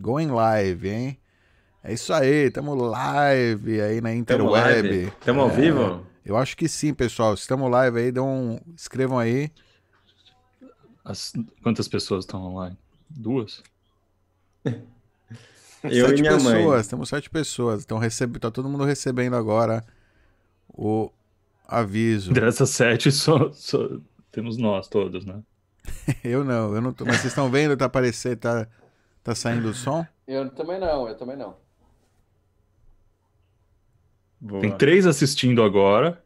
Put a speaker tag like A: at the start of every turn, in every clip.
A: Going live, hein? É isso aí, tamo live aí na interweb. Tamo, é, ao vivo? Eu acho que sim, pessoal. Se estamos live aí, dão, escrevam aí.
B: As, quantas pessoas estão online? Duas?
A: Eu sete e minha pessoas, mãe. temos sete pessoas. Então recebe, tá todo mundo recebendo agora o aviso. Dessas sete, só, só
B: temos nós todos, né?
A: eu não, eu não tô. Mas vocês estão vendo, tá aparecendo, tá Tá saindo o som?
C: Eu também não, eu também não.
B: Boa. Tem três assistindo agora.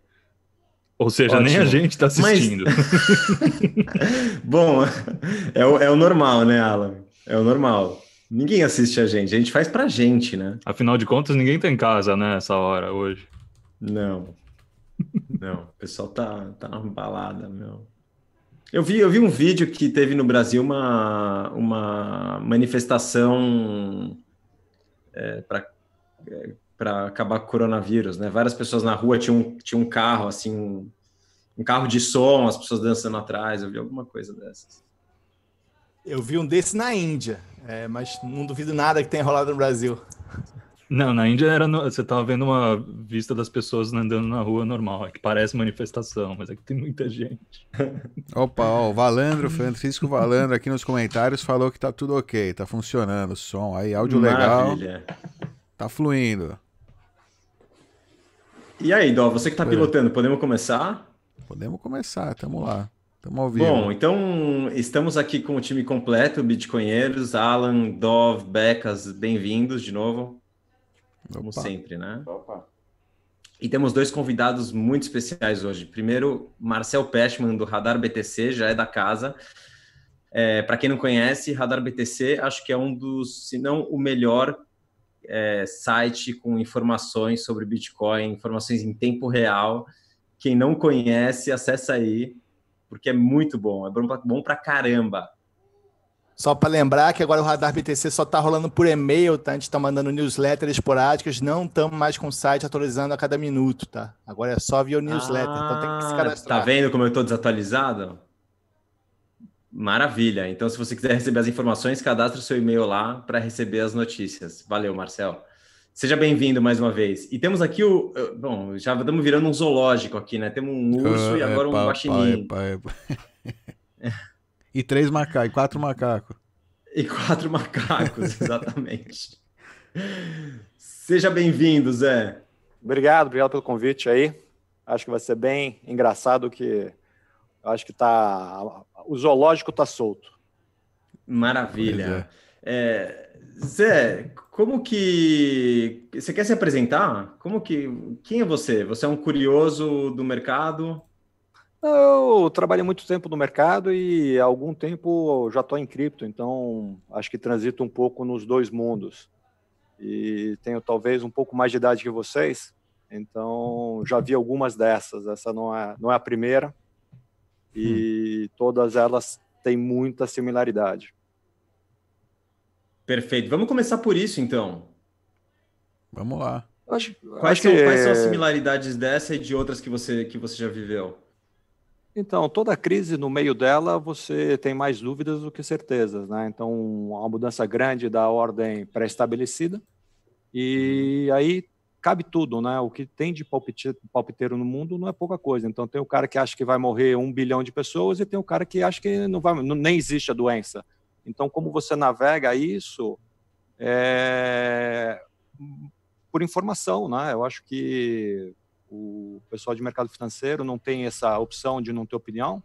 B: Ou seja, Ótimo. nem a gente está assistindo. Mas...
D: Bom, é o, é o normal, né, Alan? É o normal. Ninguém assiste a gente, a gente faz pra gente, né? Afinal de contas, ninguém tá em casa, né, essa hora hoje. Não. Não, o pessoal tá, tá na balada, meu. Eu vi, eu vi um vídeo que teve no Brasil uma, uma manifestação é, para é, para acabar com o coronavírus, né? Várias pessoas na rua tinham, um, tinham um carro, assim, um, um, carro de som, as pessoas dançando atrás, eu vi alguma coisa dessas.
E: Eu vi um desse na Índia, é, mas não duvido nada que tenha rolado no Brasil.
B: Não, na Índia era no... você tava vendo uma vista das pessoas andando na rua normal, é que parece manifestação, mas é que tem muita gente.
A: Opa, ó, o Valandro, Francisco Valandro aqui nos comentários falou que tá tudo ok, tá funcionando o som, aí áudio Maravilha. legal, tá fluindo.
D: E aí, Dó, você que tá é. pilotando, podemos começar?
A: Podemos começar, tamo lá. Tamo ao vivo. Bom,
D: então estamos aqui com o time completo, Bitcoinheiros, Alan, Dov, Becas, bem-vindos de novo como Opa. sempre, né? Opa. E temos dois convidados muito especiais hoje. Primeiro, Marcel Peschmann, do Radar BTC, já é da casa. É, Para quem não conhece, Radar BTC acho que é um dos, se não o melhor é, site com informações sobre Bitcoin, informações em tempo real. Quem não conhece, acessa aí, porque é muito bom. É bom para bom pra caramba. Só para lembrar que agora o Radar BTC
E: só está rolando por e-mail, tá? A gente está mandando newsletters esporádicas, não estamos mais com o site atualizando a cada minuto, tá? Agora é só via o newsletter, ah, então tem que
D: se ah, cadastrar. Tá vendo como eu estou desatualizado? Maravilha. Então, se você quiser receber as informações, cadastre o seu e-mail lá para receber as notícias. Valeu, Marcel. Seja bem-vindo mais uma vez. E temos aqui o. Bom, já estamos virando um zoológico aqui, né? Temos um urso ah, e agora epa, um guaxinim.
A: Epa, epa. E três macacos, e quatro macacos. E quatro macacos,
D: exatamente. Seja bem-vindo, Zé. Obrigado,
F: obrigado pelo convite aí. Acho que vai ser bem engraçado que acho que
D: tá o zoológico tá solto. Maravilha. É. É, Zé, como que você quer se apresentar? Como que quem é você? Você é um curioso do mercado? Eu trabalhei muito
F: tempo no mercado e há algum tempo já estou em cripto, então acho que transito um pouco nos dois mundos. E tenho talvez um pouco mais de idade que vocês, então já vi algumas dessas. Essa não é, não é a primeira, e hum. todas elas têm muita similaridade.
D: Perfeito. Vamos começar por isso, então. Vamos lá.
F: Acho, quais, acho são, quais, são, as
D: similaridades dessa e de outras que você, que você já viveu? Então, toda crise,
F: no meio dela, você tem mais dúvidas do que certezas, né? Então, uma mudança grande da ordem pré-estabelecida, e aí cabe tudo, né? O que tem de palpiteiro no mundo não é pouca coisa. Então, tem o cara que acha que vai morrer um bilhão de pessoas e tem o cara que acha que não vai, não, nem existe a doença. Então, como você navega isso é... por informação, né? Eu acho que o pessoal de mercado financeiro não tem essa opção de não ter opinião.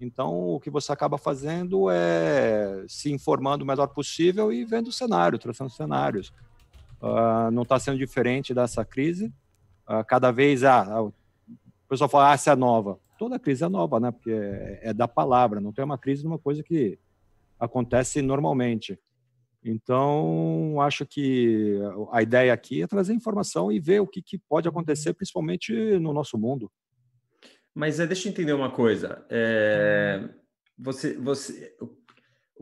F: Então, o que você acaba fazendo é se informando o melhor possível e vendo o cenário, traçando cenários. Uh, não está sendo diferente dessa crise. Uh, cada vez a ah, o pessoal fala, ah, essa é nova. Toda crise é nova, né? Porque é, é da palavra, não tem uma crise numa coisa que acontece normalmente. Então, acho que a ideia aqui é trazer informação e ver o que, que pode uhum. acontecer, principalmente no nosso mundo.
D: Mas eh, deixa eu entender uma coisa. É, você, você,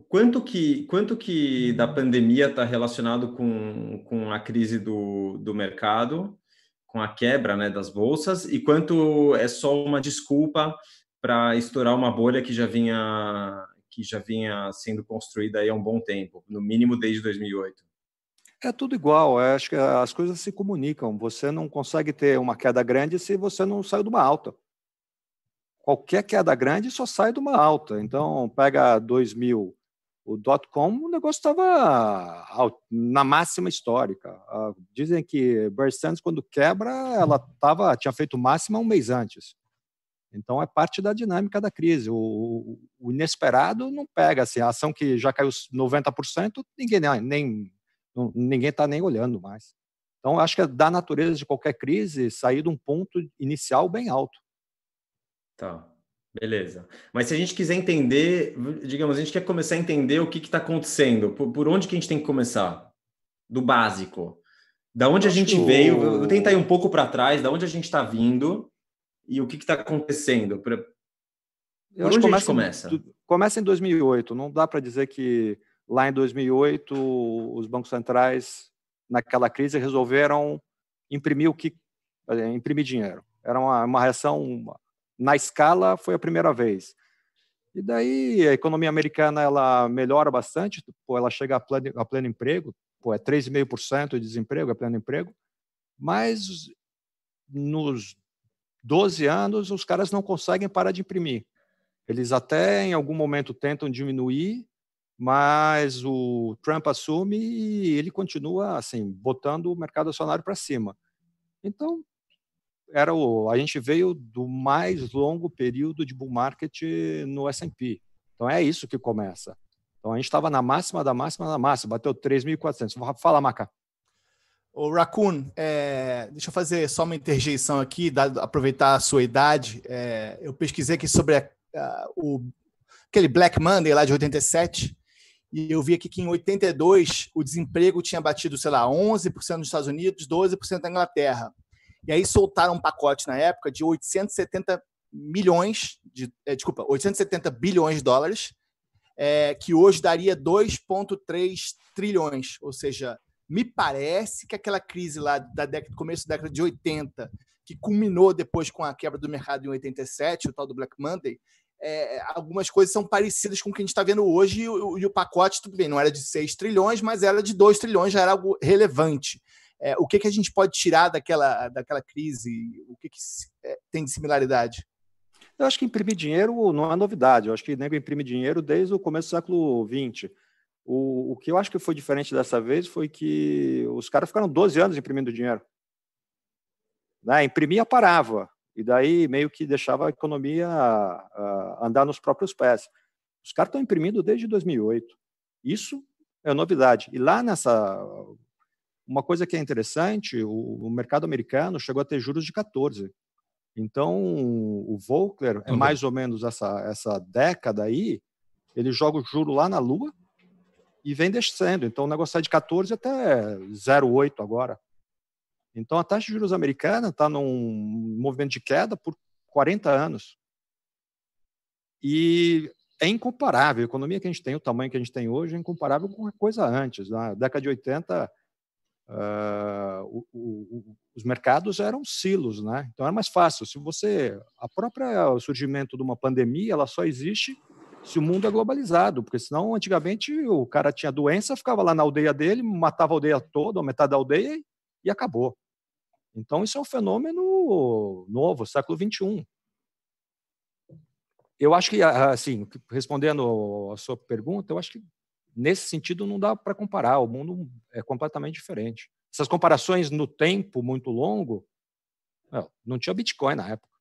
D: quanto que, quanto que da pandemia está relacionado com, com a crise do, do mercado, com a quebra né, das bolsas, e quanto é só uma desculpa para estourar uma bolha que já vinha que já vinha sendo construída há um bom tempo, no mínimo desde 2008.
F: É tudo igual, é, acho que as coisas se comunicam. Você não consegue ter uma queda grande se você não saiu de uma alta. Qualquer queda grande só sai de uma alta. Então, pega 2000, o dot-com, o negócio estava na máxima histórica. Ah, dizem que Bear Stearns, quando quebra, ela tava, tinha feito máxima um mês antes. Então é parte da dinâmica da crise. O, o inesperado não pega, assim, a ação que já caiu 90%, ninguém nem ninguém está nem olhando mais. Então acho que é da natureza de qualquer crise
D: sair de um ponto inicial bem alto. Tá. Beleza. Mas se a gente quiser entender, digamos, a gente quer começar a entender o que está acontecendo, por, por, onde que a gente tem que começar? Do básico. Da onde a gente veio, vou tentar ir um pouco para trás, da onde a gente está vindo, e o que está acontecendo? Pra... Eu onde começa, começa?
F: Começa em 2008. Não dá para dizer que lá em 2008 os bancos centrais naquela crise resolveram imprimir o que eh, imprimir dinheiro. Era uma, uma reação uma, na escala foi a primeira vez. E daí a economia americana ela melhora bastante, pô, ela chega a pleno, a pleno emprego, pô, é 3,5% de desemprego, é pleno emprego, mas nos 12 anos, os caras não conseguem parar de imprimir. Eles até em algum momento tentam diminuir, mas o Trump assume e ele continua assim, botando o mercado acionário para cima. Então, era o a gente veio do mais longo período de bull market no S&P. Então é isso que começa. Então a gente estava na máxima da máxima da máxima, bateu 3.400. Fala, Maca.
E: O Raccoon, é, deixa eu fazer só uma interjeição aqui, dado, aproveitar a sua idade. É, eu pesquisei aqui sobre a, a, o, aquele Black Monday lá de 87, e eu vi aqui que em 82 o desemprego tinha batido, sei lá, 11% nos Estados Unidos, 12% na Inglaterra. E aí soltaram um pacote na época de 870 milhões, de, é, desculpa, 870 bilhões de dólares, é, que hoje daria 2,3 trilhões, ou seja, me parece que aquela crise lá da década, começo da década de 80, que culminou depois com a quebra do mercado em 87, o tal do Black Monday, é, algumas coisas são parecidas com o que a gente está vendo hoje e o, e o, pacote, tudo bem, não era de 6 trilhões, mas era de 2 trilhões, já era algo relevante. É, o que, que a gente pode tirar daquela, daquela crise? O que, que é, tem de similaridade? Eu acho que imprimir dinheiro não é novidade.
F: Eu acho que nego imprime dinheiro desde o começo do século XX. O, o que eu acho que foi diferente dessa vez foi que os caras ficaram 12 anos imprimindo dinheiro. Né? Imprimia, parava. E daí meio que deixava a economia ah, andar nos próprios pés. Os caras estão imprimindo desde 2008. Isso é novidade. E lá nessa. Uma coisa que é interessante: o, o mercado americano chegou a ter juros de 14. Então, o Volcker, é uhum. mais ou menos essa, essa década aí, ele joga o juro lá na Lua, e vem descendo. Então, o negócio sai de 14 até 0,8 agora. Então, a taxa de juros americana está num movimento de queda por 40 anos. E é incomparável. A economia que a gente tem, o tamanho que a gente tem hoje, é incomparável com a coisa antes. Na década de 80, uh, ah, o, o, os mercados eram silos, né? Então era mais fácil. Se você, a própria surgimento de uma pandemia, ela só existe se o mundo é globalizado, porque senão antigamente o cara tinha doença, ficava lá na aldeia dele, matava a aldeia toda, ou metade da aldeia e acabou. Então isso é um fenômeno novo, século XXI. Eu acho que, ah, assim, respondendo a sua pergunta, eu acho que nesse sentido não dá para comparar, o mundo é completamente diferente. Essas comparações no tempo muito longo, não tinha Bitcoin na época.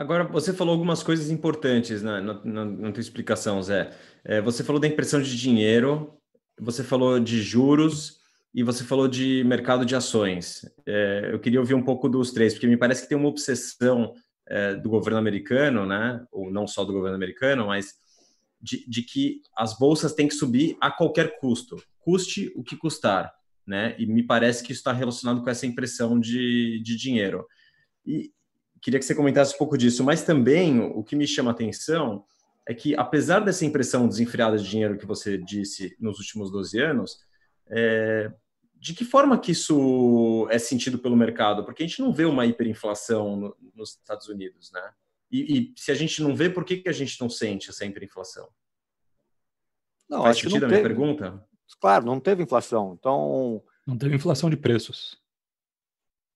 D: Agora, você falou algumas coisas importantes na, na, na tua explicação, Zé. É, você falou da impressão de dinheiro, você falou de juros e você falou de mercado de ações. É, eu queria ouvir um pouco dos três, porque me parece que tem uma obsessão é, do governo americano, né? ou não só do governo americano, mas de, de, que as bolsas têm que subir a qualquer custo, custe o que custar. Né? E me parece que isso está relacionado com essa impressão de, de dinheiro. E, queria que você comentasse um pouco disso, mas também o que me chama a atenção é que, apesar dessa impressão desenfreada de dinheiro que você disse nos últimos 12 anos, é, de que forma que isso é sentido pelo mercado? Porque a gente não vê uma hiperinflação no, nos Estados Unidos, né? E, e, se a gente não vê, por que, que a gente não sente essa hiperinflação? Não, Faz acho sentido que não a minha
F: pergunta? Claro, não teve inflação. Então.
B: Não teve inflação de preços.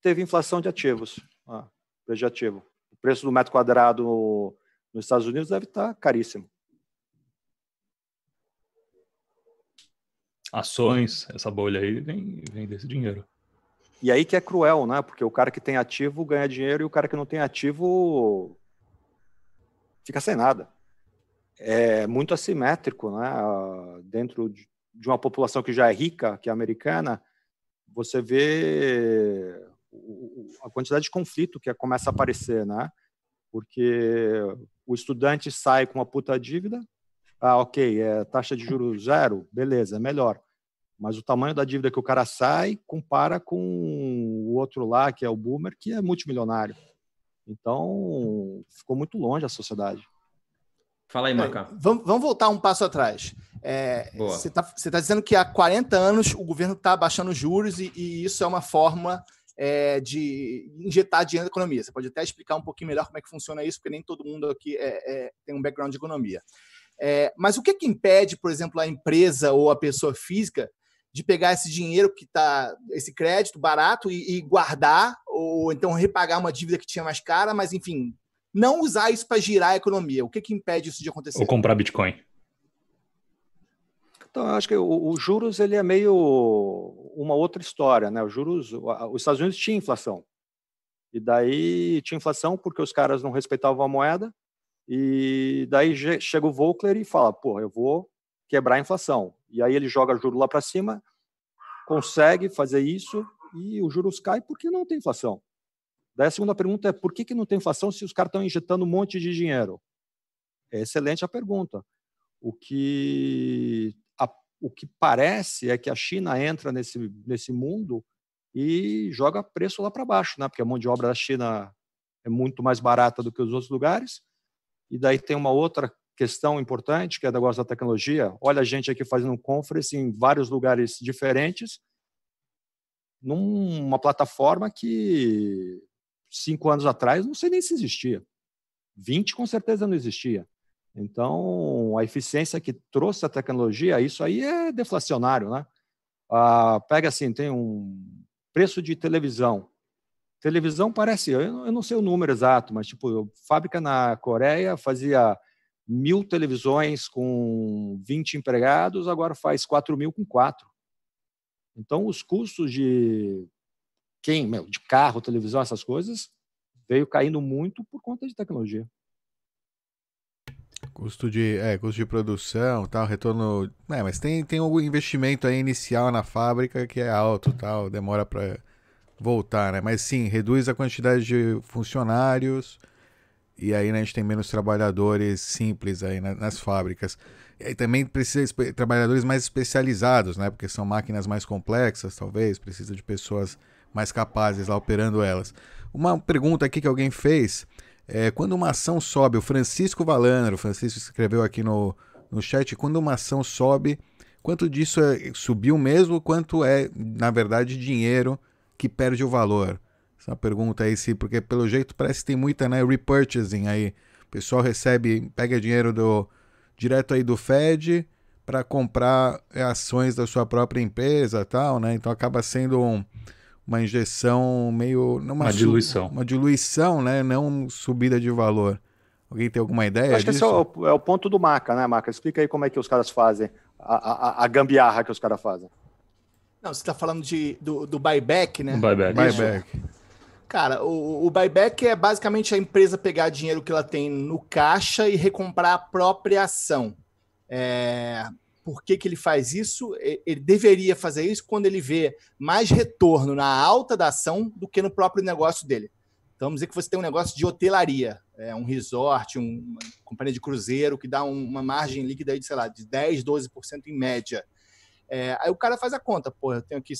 F: Teve inflação de ativos. Ah prejativo. O preço do metro quadrado nos Estados Unidos deve estar caríssimo.
B: Ações, essa bolha aí vem, vem desse dinheiro. E aí que é
F: cruel, né? Porque o cara que tem ativo ganha dinheiro e o cara que não tem ativo fica sem nada. É muito assimétrico, né? Dentro de uma população que já é rica, que é americana, você vê a quantidade de conflito que começa a aparecer, né? Porque o estudante sai com uma puta dívida, ah, ok, é taxa de juros zero, beleza, é melhor. Mas o tamanho da dívida que o cara sai compara com o outro lá, que é o boomer, que é multimilionário. Então, ficou muito longe a
E: sociedade.
D: Fala aí, Maca. É,
E: vamos, vamos, voltar um passo atrás. É, você está tá dizendo que há 40 anos o governo está baixando juros e, e, isso é uma forma é, de injetar dinheiro na economia. Você pode até explicar um pouquinho melhor como é que funciona isso, porque nem todo mundo aqui é, é, tem um background de economia. É, mas o que, é que impede, por exemplo, a empresa ou a pessoa física de pegar esse dinheiro que está, esse crédito barato e, e, guardar, ou então repagar uma dívida que tinha mais cara, mas enfim, não usar isso para girar a economia. O que, é que impede isso de
B: acontecer? Ou comprar Bitcoin. Então, eu
F: acho que o, o, juros ele é meio uma outra história, né? Os juros, os Estados Unidos tinha inflação. E daí tinha inflação porque os caras não respeitavam a moeda. E daí chega o Volcker e fala: pô, eu vou quebrar a inflação. E aí ele joga juro lá para cima, consegue fazer isso e o juros cai porque não tem inflação. Daí a segunda pergunta é: por que, que não tem inflação se os caras estão injetando um monte de dinheiro? É excelente a pergunta. O que o que parece é que a China entra nesse, nesse mundo e joga preço lá para baixo, né? porque a mão de obra da China é muito mais barata do que os outros lugares. E daí tem uma outra questão importante, que é o negócio da tecnologia. Olha a gente aqui fazendo um conference em vários lugares diferentes, numa plataforma que cinco anos atrás não sei nem se existia. 20 com certeza não existia. Então, a eficiência que trouxe a tecnologia, isso aí é deflacionário, né? Ah, pega assim, tem um preço de televisão. Televisão parece, eu não sei o número exato, mas tipo, fábrica na Coreia fazia mil televisões com 20 empregados, agora faz 4 mil com quatro. Então, os custos de quem, meu, de carro, televisão, essas coisas, veio caindo muito por conta de tecnologia.
A: Custo de, é, custo de produção, tal, retorno. É, mas tem tem um investimento aí inicial na fábrica que é alto, tal, demora para voltar, né? Mas sim, reduz a quantidade de funcionários e aí né, a gente tem menos trabalhadores simples aí na, nas fábricas. E também precisa de trabalhadores mais especializados, né? Porque são máquinas mais complexas, talvez, precisa de pessoas mais capazes lá operando elas. Uma pergunta aqui que alguém fez é, quando uma ação sobe, o Francisco Valandro, o Francisco escreveu aqui no, no chat, quando uma ação sobe, quanto disso é, subiu mesmo, quanto é, na verdade, dinheiro que perde o valor? Essa pergunta aí, se, porque pelo jeito parece que tem muita né, repurchasing aí. O pessoal recebe, pega dinheiro do direto aí do Fed para comprar é, ações da sua própria empresa tal, né? Então acaba sendo um, uma injeção meio. Não uma, uma diluição. Uma diluição, né? Não subida de valor. Alguém tem alguma ideia? Acho disso? que esse
F: é o, é o ponto do Maca, né, Maca? Explica aí como é que os caras fazem, a, a, a gambiarra que os caras fazem.
E: Não, você está falando de, do, do, buyback, né? Buyback. buyback. Cara, o, o buyback é basicamente a empresa pegar dinheiro que ela tem no caixa e recomprar a própria ação. É, por que, que ele faz isso, ele deveria fazer isso quando ele vê mais retorno na alta da ação do que no próprio negócio dele. Então, vamos dizer que você tem um negócio de hotelaria, é, um resort, uma companhia de cruzeiro, que dá uma margem líquida de, sei lá, de 10%, 12% em média. É, aí o cara faz a conta, pô, eu tenho aqui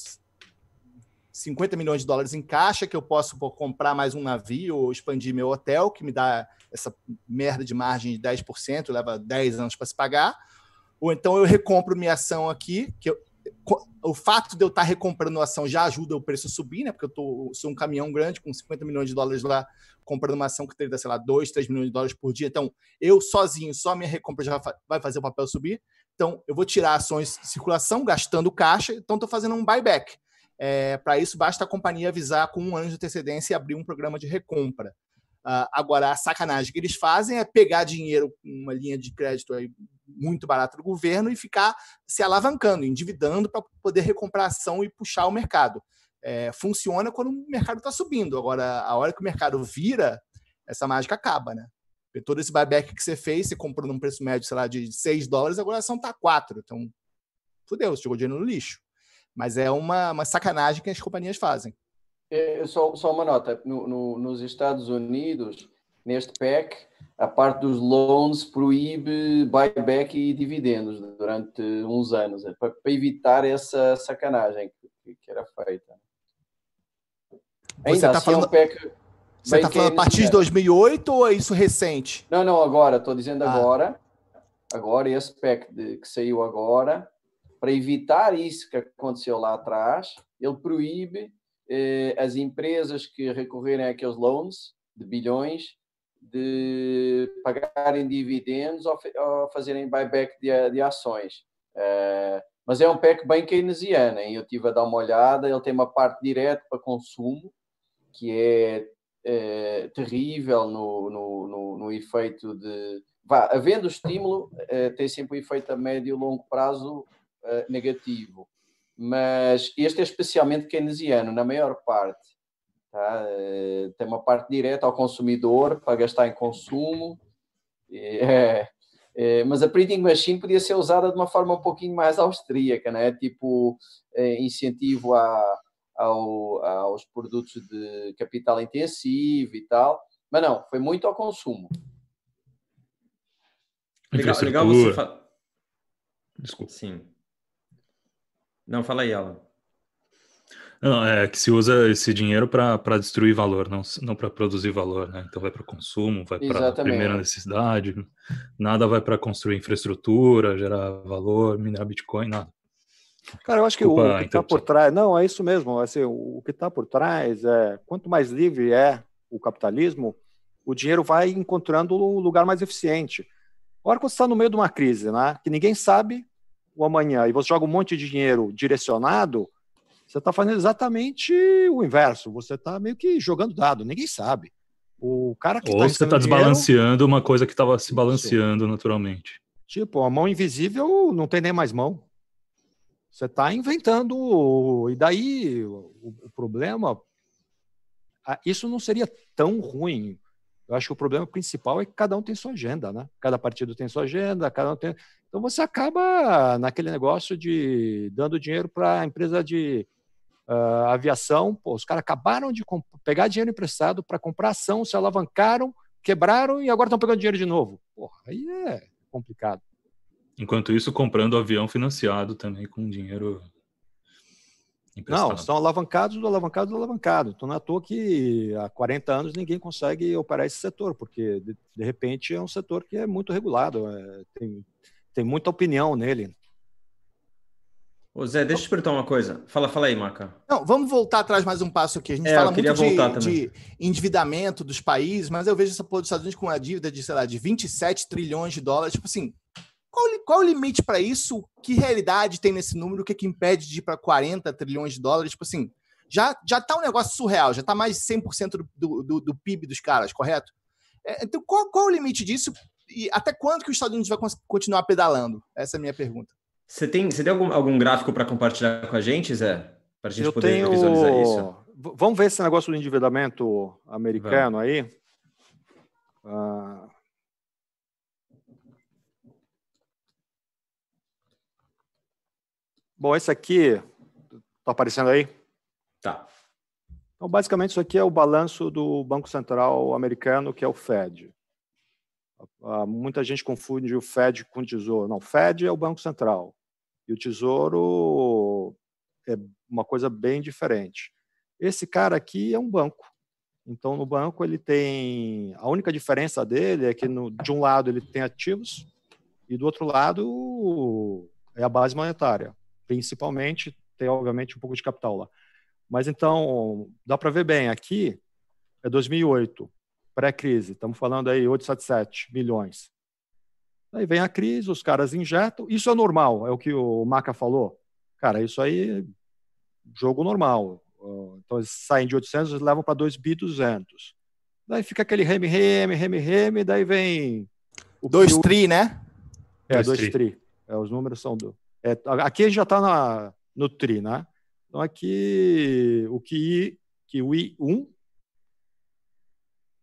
E: 50 milhões de dólares em caixa, que eu posso pô, comprar mais um navio ou expandir meu hotel, que me dá essa merda de margem de 10%, leva 10 anos para se pagar ou então eu recompro minha ação aqui, que eu, o fato de eu estar tá recomprando a ação já ajuda o preço a subir, né? Porque eu tô, sou um caminhão grande com 50 milhões de dólares lá, comprando uma ação que teria, sei lá, 2, 3 milhões de dólares por dia. Então, eu sozinho, só minha recompra já vai fazer o papel subir. Então, eu vou tirar ações de circulação, gastando caixa. Então, estou fazendo um buyback. É, Para isso, basta a companhia avisar com um ano de antecedência e abrir um programa de recompra. Uh, agora, a sacanagem que eles fazem é pegar dinheiro, uma linha de crédito aí muito barato do governo e ficar se alavancando, endividando para poder recomprar ação e puxar o mercado. É, funciona quando o mercado está subindo. Agora, a hora que o mercado vira, essa mágica acaba, né? Porque todo esse buyback que você fez, você comprou num preço médio, sei lá, de 6 dólares, agora a ação está 4. Então, fudeu, você jogou dinheiro no lixo. Mas é uma, uma sacanagem que as companhias fazem.
C: É, só, só uma nota. No, no, nos Estados Unidos, neste PEC, a parte dos loans proíbe buyback e dividendos durante uns anos, é para, evitar essa sacanagem que, era feita. Ainda tá assim, é Você está assim, falando... É um Você está falando a partir de 2008 né? ou é isso recente? Não, não, agora, estou dizendo ah. agora. Agora, esse PEC de, que saiu agora, para evitar isso que aconteceu lá atrás, ele proíbe eh, as empresas que recorrerem àqueles loans de bilhões de pagarem dividendos ou, ou fazerem buyback de, de ações. Uh, mas é um PEC bem keynesiano, hein? eu estive a dar uma olhada, ele tem uma parte direta para consumo, que é, é terrível no, no, no, no, efeito de... Vá, havendo estímulo, é, tem sempre um efeito a médio e longo prazo é, negativo, mas este é especialmente keynesiano, na maior parte. Tá? É, tem uma parte direta ao consumidor para gastar em consumo. É, é, mas a printing machine podia ser usada de uma forma um pouquinho mais austríaca, né? tipo é, incentivo a, ao, aos produtos de capital intensivo e tal. Mas não, foi muito ao consumo.
D: Legal, legal você falar. Desculpa. Sim. Não, fala aí, Alan.
B: Não, é que se usa esse dinheiro para destruir valor, não, não para produzir valor, né? Então vai para o consumo, vai para primeira necessidade, nada vai para construir infraestrutura, gerar valor, minerar Bitcoin, nada.
F: Cara, eu acho que o, o que está por trás. Não, é isso mesmo. Assim, o, o que está por trás é quanto mais livre é o capitalismo, o dinheiro vai encontrando o lugar mais eficiente. Agora, quando você está no meio de uma crise, né? Que ninguém sabe o amanhã, e você joga um monte de dinheiro direcionado, você está fazendo exatamente o inverso. Você está meio que jogando dado, ninguém sabe. O cara que Ou tá você está desbalanceando
B: dinheiro, uma coisa que estava se balanceando isso. naturalmente.
F: Tipo, a mão invisível não tem nem mais mão. Você está inventando. E daí o, problema. Isso não seria tão ruim. Eu acho que o problema principal é que cada um tem sua agenda, né? Cada partido tem sua agenda, cada um tem. Então você acaba naquele negócio de dando dinheiro para a empresa de Uh, aviação, pô, os caras acabaram de pegar dinheiro emprestado para comprar ação, se alavancaram, quebraram e agora estão pegando dinheiro de novo. Porra, aí é complicado.
B: Enquanto isso, comprando avião financiado também com dinheiro emprestado. Não,
F: são alavancados do alavancado do alavancado. Então, não é à toa que há 40 anos ninguém consegue operar esse setor, porque de, de repente é um setor que é muito regulado, é, tem, tem muita opinião nele.
D: Ô Zé, deixa eu te perguntar uma coisa. Fala, fala aí, Maca.
E: Não, vamos voltar atrás mais um passo aqui. A
F: gente é, fala
D: muito de, de,
E: endividamento dos países, mas eu vejo essa porra dos Estados Unidos com uma dívida de, sei lá, de 27 trilhões de dólares. Tipo assim, qual, qual o limite para isso? Que realidade tem nesse número? O que, é que impede de ir para 40 trilhões de dólares? Tipo assim, já, já tá um negócio surreal, já tá mais de 100% do, do, do PIB dos caras, correto? É, então, qual, qual o limite disso? E até quando que os Estados Unidos vai continuar pedalando? Essa é a minha pergunta.
D: Você tem, você tem algum, algum gráfico para compartilhar com a gente, Zé? Para a gente Eu poder tenho... visualizar isso?
F: vamos ver esse negócio do endividamento americano aí. Ah. Bom, esse aqui está aparecendo aí? Tá. Então, basicamente, isso aqui é o balanço do Banco Central americano, que é o Fed muita gente confunde o Fed com o Tesouro. Não, o Fed é o Banco Central e o Tesouro é uma coisa bem diferente. Esse cara aqui é um banco. Então, no banco, ele tem. A única diferença dele é que, no... de um lado, ele tem ativos e, do outro lado, é a base monetária. Principalmente, tem, obviamente, um pouco de capital lá. Mas então, dá para ver bem, aqui é 2008 pré-crise, estamos falando aí 877 milhões. Aí vem a crise, os caras injetam, isso é normal, é o que o Maca falou. Cara, isso aí jogo normal. Então eles saem de 800, eles levam para 2.200. Daí fica aquele reme, reme, reme, reme, daí vem...
E: dois, 2 tri, né? É, 2 tri. tri.
F: É, os números são... Do... É, aqui a gente já está no tri, né? Então aqui o QI, QI 1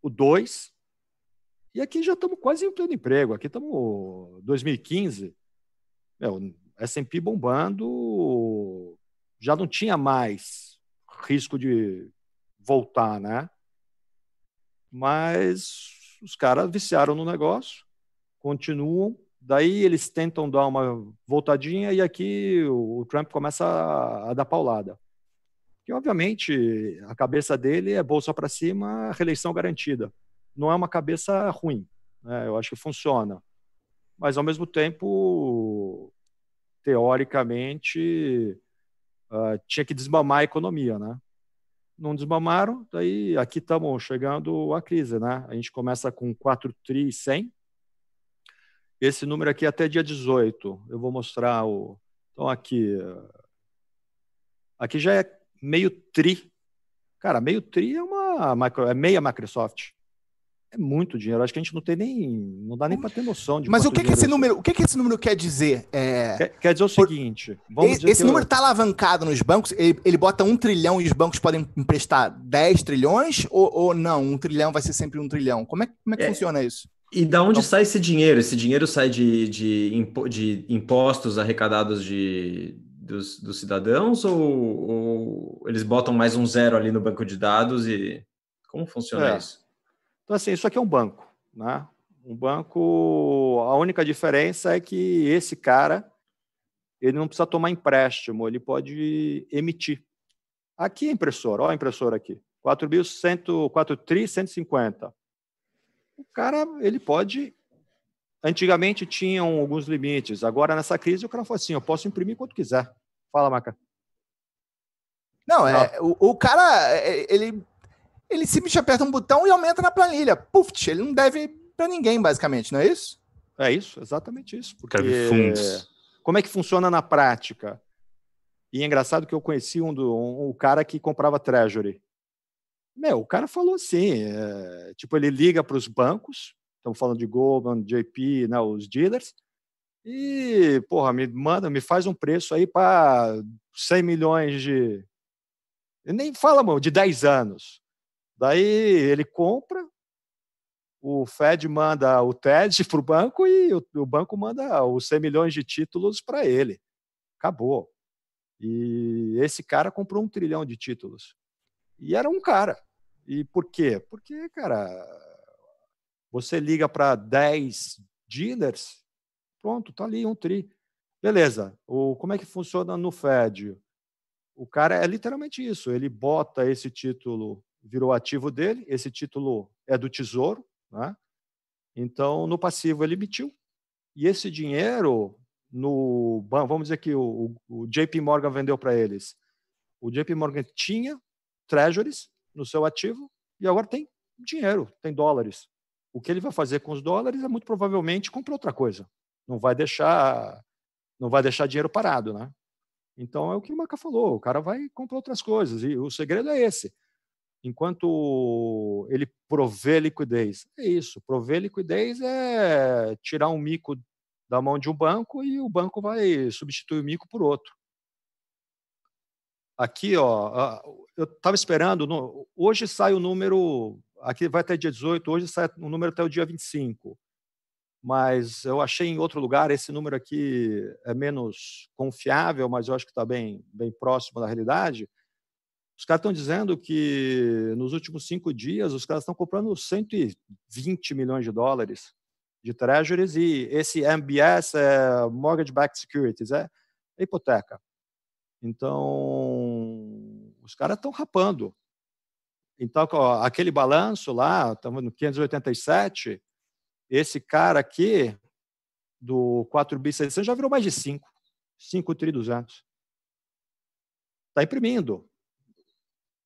F: o 2, e aqui já estamos quase em pleno emprego. Aqui estamos 2015, S&P bombando, já não tinha mais risco de voltar, né? Mas os caras viciaram no negócio, continuam, daí eles tentam dar uma voltadinha e aqui o Trump começa a, a dar paulada que obviamente a cabeça dele é bolsa para cima, reeleição garantida. Não é uma cabeça ruim, né? eu acho que funciona. Mas ao mesmo tempo, teoricamente, uh, tinha que desmamar a economia, né? Não desmamaram, daí aqui estamos chegando à crise, né? A gente começa com 4 tri 100. Esse número aqui é até dia 18. Eu vou mostrar o então aqui ah, aqui já é meio tri. Cara, meio tri é uma micro, é meia Microsoft. É muito dinheiro. Acho que a gente não tem nem. não dá nem para ter noção de Mas o que, que esse é
E: número, o que, que esse número quer dizer? É... Quer,
F: quer, dizer o Por... seguinte.
E: esse, dizer esse número está eu... alavancado nos bancos, ele, ele, bota um trilhão e os bancos podem emprestar 10 trilhões, ou, ou não? Um trilhão vai ser sempre um trilhão. Como é, como é que é. funciona isso?
D: E da onde então sai esse dinheiro? Esse dinheiro sai de, de, de impostos arrecadados de, dos, dos cidadãos ou, ou, eles botam mais um zero ali no banco de dados e
F: como funciona é. isso? Então, assim, isso aqui é um banco, né? Um banco, a única diferença é que esse cara, ele não precisa tomar empréstimo, ele pode emitir. Aqui é impressora, olha a impressora aqui, 4.150. O cara, ele pode antigamente tinham alguns limites. Agora, nessa crise, o cara falou assim: eu posso imprimir quanto quiser.
E: Fala, Maca. Não, é, o, o, cara, é, é, ele, ele simplesmente aperta um botão e aumenta na planilha. Puf, ele não deve para ninguém, basicamente, não é isso? É isso, exatamente isso. Porque como é que funciona na prática?
F: E é engraçado que eu conheci um, do, um, um cara que comprava Treasury. Meu, o cara falou assim: é, tipo, ele liga para os bancos, estamos falando de Goldman, JP, né, os dealers, e, porra, me manda, me faz um preço aí para 100 milhões de. Nem fala, mano, de 10 anos. Daí ele compra, o Fed manda o TED para o banco e o, o, banco manda os 100 milhões de títulos para ele. Acabou. E esse cara comprou um trilhão de títulos. E era um cara. E por quê? Porque, cara, você liga para 10 dealers, pronto, tá ali um tri. Beleza. O, como é que funciona no Fed? O cara é literalmente isso. Ele bota esse título, virou ativo dele, esse título é do tesouro, né? Então, no passivo ele emitiu. E esse dinheiro no vamos dizer que o, o JP Morgan vendeu para eles. O JP Morgan tinha treasuries no seu ativo e agora tem dinheiro, tem dólares o que ele vai fazer com os dólares é muito provavelmente comprar outra coisa. Não vai deixar, não vai deixar dinheiro parado, né? Então é o que o Maca falou, o cara vai comprar outras coisas e o segredo é esse. Enquanto ele provê liquidez, é isso. Prover liquidez é tirar um mico da mão de um banco e o banco vai substituir o mico por outro. Aqui, ó, eu estava esperando. Hoje sai o número aqui vai até dia 18, hoje sai um número até o dia 25. Mas eu achei em outro lugar, esse número aqui é menos confiável, mas eu acho que está bem, bem próximo da realidade. Os caras estão dizendo que nos últimos cinco dias os caras estão comprando 120 milhões de dólares de treasuries e esse MBS é mortgage-backed securities, é, é hipoteca. Então, os caras estão rapando. Então, ó, aquele balanço lá, estamos no 587, esse cara aqui do 4 b 600 já virou mais de 5, 5 Está imprimindo.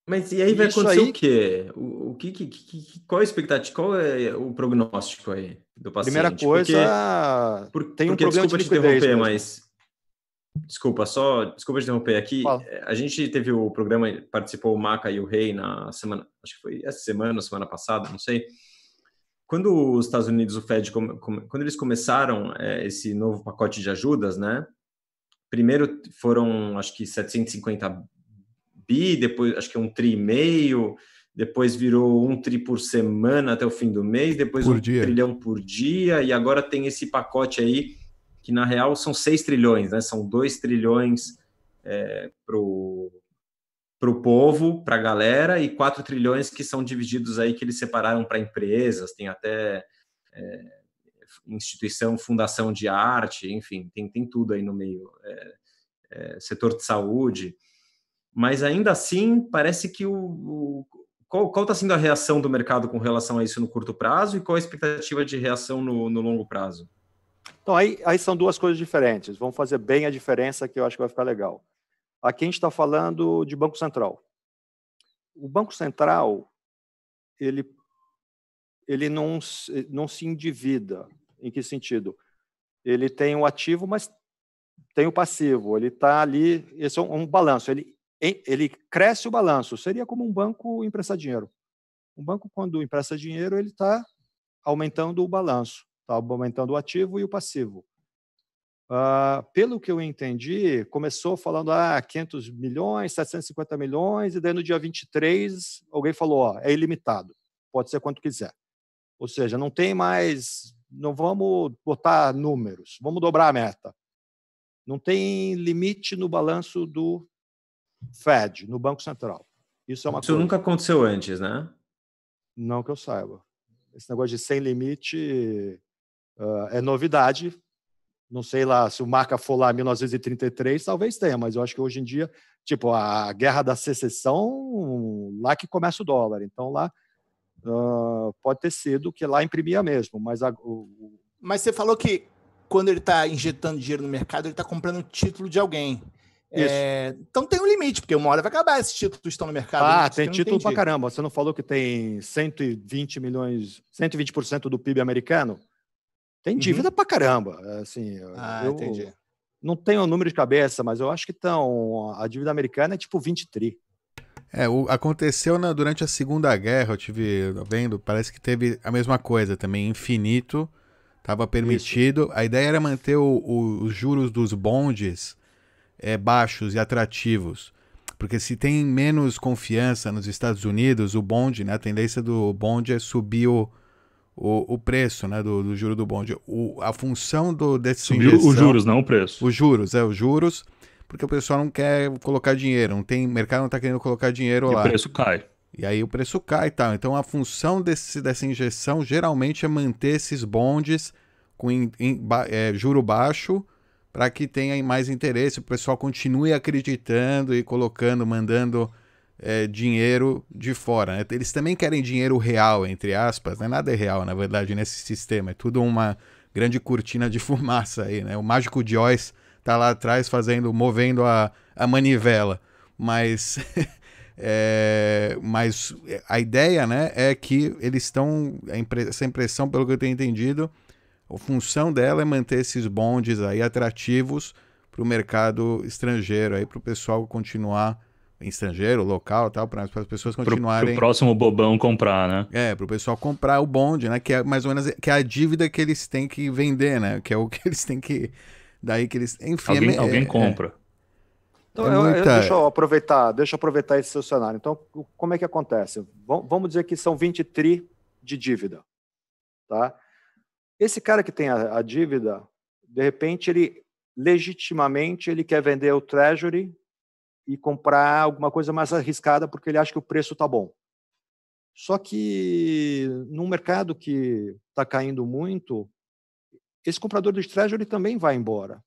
F: Mas e aí vai acontecer aí... o
D: quê? O, o que, que, que, qual é a expectativa? Qual é o prognóstico aí do paciente? Primeira coisa, porque, por, tem um porque, problema desculpa de te interromper, mesmo. mas Desculpa, só desculpa interromper aqui. Fala. É, a gente teve o programa, participou o Maca e o Rei na semana, acho que foi essa semana, semana passada, não sei. Quando os Estados Unidos, o Fed, quando eles começaram é, esse novo pacote de ajudas, né? Primeiro foram, acho que 750 bi, depois acho que um tri e meio, depois virou um tri por semana até o fim do mês, depois por um dia. trilhão por dia, e agora tem esse pacote aí que na real são 6 trilhões, né? São 2 trilhões é, pro para o povo, para a galera, e 4 trilhões que são divididos aí, que eles separaram para empresas, tem até é, instituição, fundação de arte, enfim, tem, tem tudo aí no meio, é, é, setor de saúde. Mas ainda assim, parece que o. o qual está sendo a reação do mercado com relação a isso no curto prazo e qual a expectativa de reação no, no longo prazo?
F: Então, aí, aí são duas coisas diferentes. Vão fazer bem a diferença que eu acho que vai ficar legal. Aqui a gente está falando de Banco Central. O Banco Central, ele, ele não, não se endivida. Em que sentido? Ele tem o ativo, mas tem o passivo. Ele está ali, esse é um, um balanço. Ele, ele cresce o balanço. Seria como um banco emprestar dinheiro. Um banco, quando empresta dinheiro, ele está aumentando o balanço. Está aumentando o ativo e o passivo. Ah, pelo que eu entendi, começou falando ah, 500 milhões, 750 milhões, e daí no dia 23 alguém falou: ó, é ilimitado, pode ser quanto quiser. Ou seja, não tem mais, não vamos botar números, vamos dobrar a meta. Não tem limite no balanço do Fed, no Banco Central. Isso é uma Isso coisa... nunca
D: aconteceu antes, né?
F: Não que eu saiba. Esse negócio de sem limite uh, é novidade. Não sei lá se o Marca for lá 1933, talvez tenha, mas eu acho que hoje em dia, tipo, a guerra da secessão, lá que começa o dólar.
E: Então lá uh, pode ter sido que lá imprimia mesmo, mas a, o... Mas você falou que quando ele está injetando dinheiro no mercado, ele está comprando título de alguém. É, então tem um limite, porque uma hora vai acabar esses títulos que estão no mercado. Né? Ah, tem título entendi. pra caramba. Você não
F: falou que tem 120 milhões, 120% do PIB americano? Tem uhum. dívida uhum. pra caramba. Assim, ah, eu entendi. Não tenho o número de cabeça, mas eu acho que estão. A dívida americana é tipo 20 tri.
A: É, o, aconteceu na, né, durante a Segunda Guerra, eu tive tá vendo, parece que teve a mesma coisa também, infinito, estava permitido. Isso. A ideia era manter o, o, os juros dos bondes é, baixos e atrativos, porque se tem menos confiança nos Estados Unidos, o bonde, né, a tendência do bonde é subir o, o, o preço né, do, do juro do bonde. O, a função do, desse Subiu injeção, os juros, não o preço. Os juros, é, os juros, porque o pessoal não quer colocar dinheiro, não tem, o mercado não está querendo colocar dinheiro e lá. o preço cai. E aí o preço cai e tal. Então a função desse, dessa injeção geralmente é manter esses bondes com in, in, ba, é, juro baixo para que tenha mais interesse, o pessoal continue acreditando e colocando, mandando é, dinheiro de fora. Né? Eles também querem dinheiro real, entre aspas. Né? Nada é real, na verdade, nesse sistema. É tudo uma grande cortina de fumaça aí, né? O mágico Joyce está lá atrás fazendo, movendo a, a manivela. Mas, é, mas a ideia, né, é que eles estão essa impressão, pelo que eu tenho entendido, a função dela é manter esses bondes aí atrativos para o mercado estrangeiro para o pessoal continuar estrangeiro, local tal, para as pessoas continuarem. o próximo bobão
B: comprar, né?
A: É, para o pessoal comprar o bonde, né? Que é mais ou menos que é a dívida que eles têm que vender, né? Que é o que eles têm que. Daí que eles. Enfim, alguém, é... alguém é, é. compra. Então, é muita... eu, eu, deixa eu
F: aproveitar, deixa eu aproveitar esse seu cenário. Então, como é que acontece? Vamos dizer que são 20 tri de dívida. Tá? Esse cara que tem a, a dívida, de repente, ele legitimamente ele quer vender o treasury e comprar alguma coisa mais arriscada porque ele acha que o preço está bom. Só que num mercado que está caindo muito, esse comprador de ele também vai embora.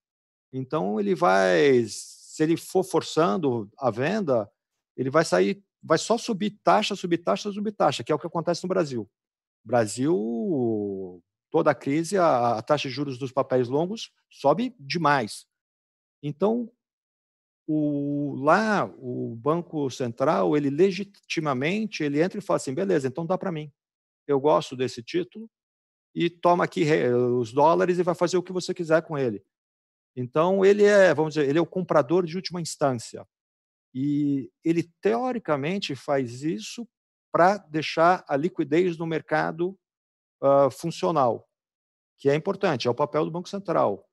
F: Então ele vai, se ele for forçando a venda, ele vai sair, vai só subir taxa, subir taxa, subir taxa, que é o que acontece no Brasil. Brasil, toda a crise, a, a taxa de juros dos papéis longos sobe demais. Então, o, lá o Banco Central, ele legitimamente, ele entra e fala assim, beleza, então dá para mim. Eu gosto desse título e toma aqui os dólares e vai fazer o que você quiser com ele. Então, ele é, vamos dizer, ele é o comprador de última instância. E ele, teoricamente, faz isso para deixar a liquidez no mercado uh, funcional, que é importante, é o papel do Banco Central.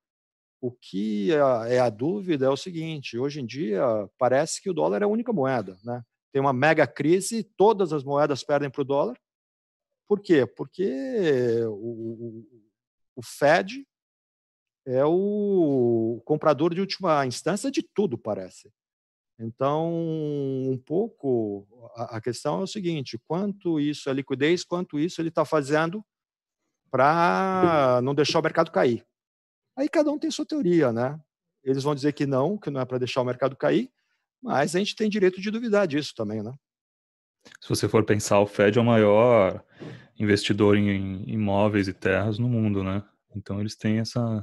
F: O que é, é a dúvida é o seguinte: hoje em dia parece que o dólar é a única moeda, né? Tem uma mega crise, todas as moedas perdem para o dólar. Por quê? Porque o, o Fed é o comprador de última instância de tudo, parece. Então, um pouco a questão é o seguinte: quanto isso é liquidez, quanto isso ele está fazendo para não deixar o mercado cair. Aí cada um tem sua teoria, né? Eles vão dizer que não, que não é para deixar o mercado cair, mas a gente tem direito de duvidar disso também, né?
B: Se você for pensar, o Fed é o maior investidor em imóveis e terras no mundo, né? Então eles têm essa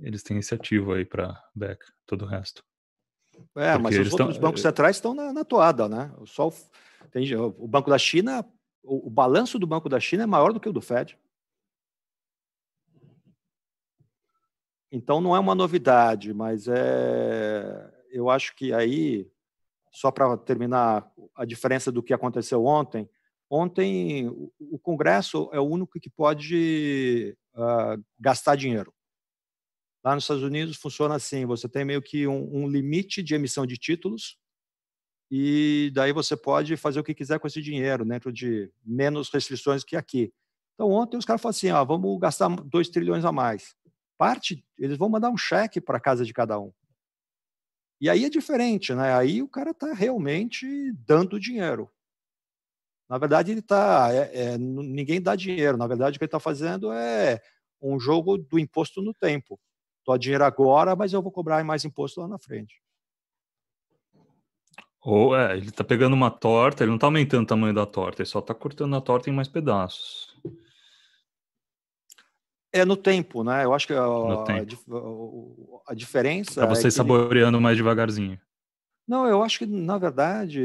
B: eles têm esse ativo aí para back todo o resto. É, Porque mas os outros é tão... bancos
F: centrais estão na, na toada, né? Só o, tem, o Banco da China, o, o balanço do Banco da China é maior do que o do Fed. Então não é uma novidade, mas é eu acho que aí só para terminar a diferença do que aconteceu ontem, ontem o Congresso é o único que pode uh, gastar dinheiro. Lá nos Estados Unidos funciona assim: você tem meio que um, um, limite de emissão de títulos, e daí você pode fazer o que quiser com esse dinheiro, dentro de menos restrições que aqui. Então, ontem os caras falaram assim: ah, vamos gastar 2 trilhões a mais. Parte, eles vão mandar um cheque para a casa de cada um. E aí é diferente, né? Aí o cara está realmente dando dinheiro. Na verdade, ele está. É, é, ninguém dá dinheiro. Na verdade, o que ele está fazendo é um jogo do imposto no tempo. Estou a dinheiro agora, mas eu vou cobrar mais imposto lá na frente.
B: Ou é, ele está pegando uma torta, ele não está aumentando o tamanho da torta, ele só está cortando a torta em mais pedaços. É
F: no tempo, né? Eu acho que a, a, a diferença. É você é saboreando
B: ele... mais devagarzinho.
F: Não, eu acho que, na verdade,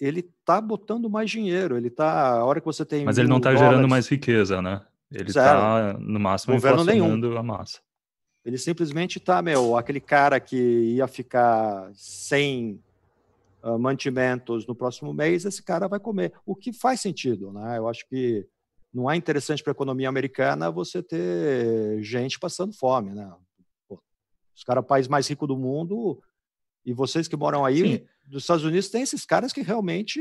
F: ele tá botando mais dinheiro. Ele tá. A hora que você tem. Mas ele não tá dólares, gerando
B: mais riqueza, né? Ele tá, zero. tá, no máximo, Governo nenhum. a massa.
F: Ele simplesmente tá, meu, aquele cara que ia ficar sem uh, mantimentos no próximo mês, esse cara vai comer. O que faz sentido, né? Eu acho que não é interessante para a economia americana você ter gente passando fome, né? Pô, os caras, é país mais rico do mundo, e vocês que moram aí, dos Estados Unidos, tem esses caras que realmente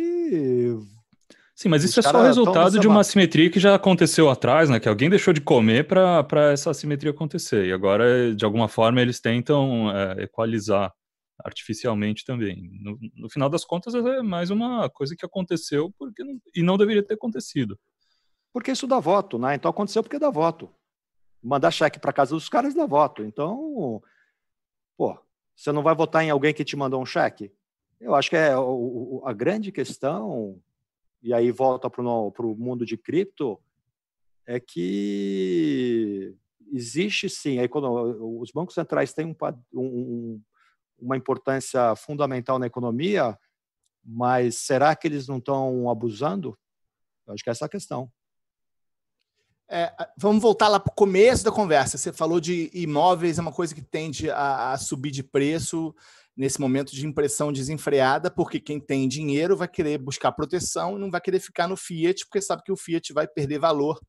B: Sim, mas isso Os é só resultado de uma assimetria que já aconteceu atrás, né? Que alguém deixou de comer para essa assimetria acontecer. E agora, de alguma forma, eles tentam é, equalizar artificialmente também. No, no, final das contas, é mais uma coisa que aconteceu porque não, e não deveria ter acontecido porque isso dá voto, né? Então aconteceu porque dá voto.
F: Mandar cheque para casa dos caras dá voto. Então, pô, você não vai votar em alguém que te mandou um cheque? Eu acho que é a grande questão, e aí volta para o mundo de cripto, é que existe sim, quando os bancos centrais têm um, um, uma importância fundamental na economia, mas será que eles não estão
E: abusando? Eu acho que é essa a questão. É, vamos voltar lá para o começo da conversa. Você falou de imóveis, é uma coisa que tende a, a, subir de preço nesse momento de impressão desenfreada, porque quem tem dinheiro vai querer buscar proteção e não vai querer ficar no Fiat, porque sabe que o Fiat vai perder valor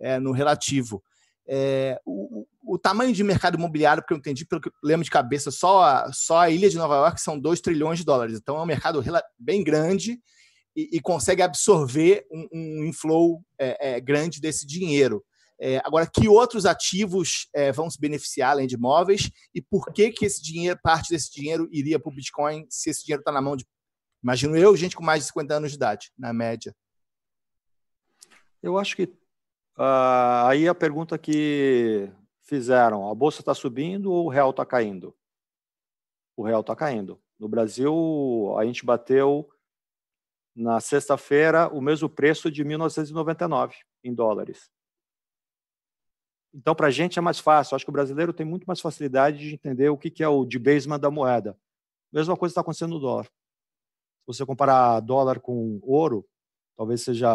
E: é, no relativo. É, o, o, tamanho de mercado imobiliário, porque eu entendi, pelo que eu lembro de cabeça, só a, só a ilha de Nova York são 2 trilhões de dólares. Então é um mercado bem grande e, e consegue absorver um, um inflow é, é, grande desse dinheiro. É, agora, que outros ativos é, vão se beneficiar além de imóveis e por que, que esse dinheiro, parte desse dinheiro iria para o Bitcoin se esse dinheiro está na mão de, imagino eu, gente com mais de 50 anos de idade, na média?
F: Eu acho que uh, aí a pergunta que fizeram: a bolsa está subindo ou o real está caindo? O real está caindo. No Brasil, a gente bateu na sexta-feira o mesmo preço de 1999 em dólares. Então, para a gente é mais fácil. Acho que o brasileiro tem muito mais facilidade de entender o que é o debasement da moeda. Mesma coisa está acontecendo no dólar. Se você comparar dólar com ouro, talvez seja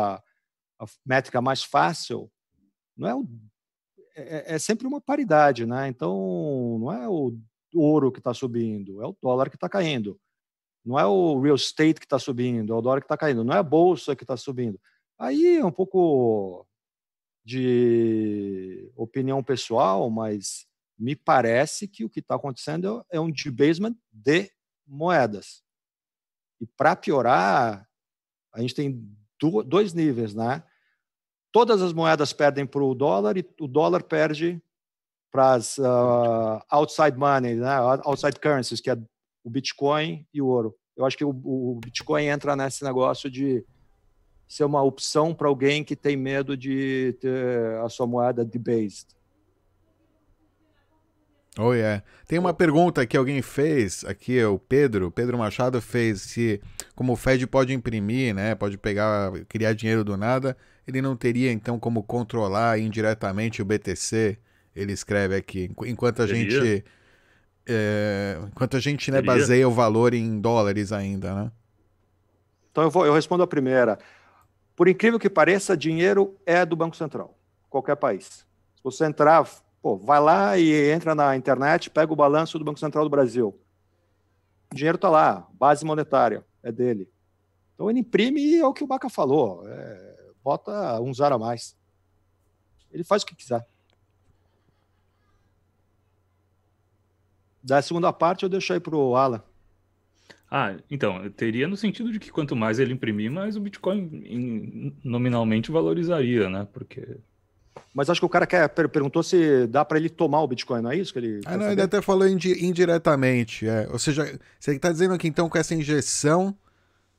F: a métrica mais fácil. Não é, o, é, é, é sempre uma paridade, né? Então, não é o ouro que está subindo, é o dólar que está caindo não é o real estate que está subindo, é o dólar que está caindo, não é a bolsa que está subindo. Aí é um pouco de opinião pessoal, mas me parece que o que está acontecendo é, é um debasement de moedas. E para piorar, a gente tem dois níveis, né? Todas as moedas perdem para o dólar e o dólar perde para as uh, ah, outside money, né? outside currencies, que é o Bitcoin e o ouro. Eu acho que o, o Bitcoin entra nesse negócio de ser uma opção para alguém que tem medo de ter a sua moeda debased.
A: Oh, yeah. Tem uma oh. pergunta que alguém fez aqui, o Pedro, Pedro Machado fez se como o Fed pode imprimir, né, pode pegar, criar dinheiro do nada, ele não teria então como controlar indiretamente o BTC. Ele escreve aqui, enquanto a teria? gente é, enquanto a gente né, baseia o valor em dólares ainda, né?
F: Então eu, vou, eu respondo a primeira. Por incrível que pareça, dinheiro é do Banco Central, qualquer país. Se você entrar, pô, vai lá e entra na internet, pega o balanço do Banco Central do Brasil. O dinheiro está lá, base monetária é dele. Então ele imprime é o que o Baca falou, é, bota um zero a mais. Ele faz o que quiser. Da segunda parte eu deixo aí pro Alan.
B: Ah, então, teria no sentido de que quanto mais ele imprimir, mais o Bitcoin nominalmente valorizaria, né? Porque. Mas acho que o cara quer, perguntou
F: se dá para ele tomar o Bitcoin, não é isso que ele. Ah, não, saber? ele
A: até falou indi indiretamente. É. Ou seja, você está dizendo que então com essa injeção,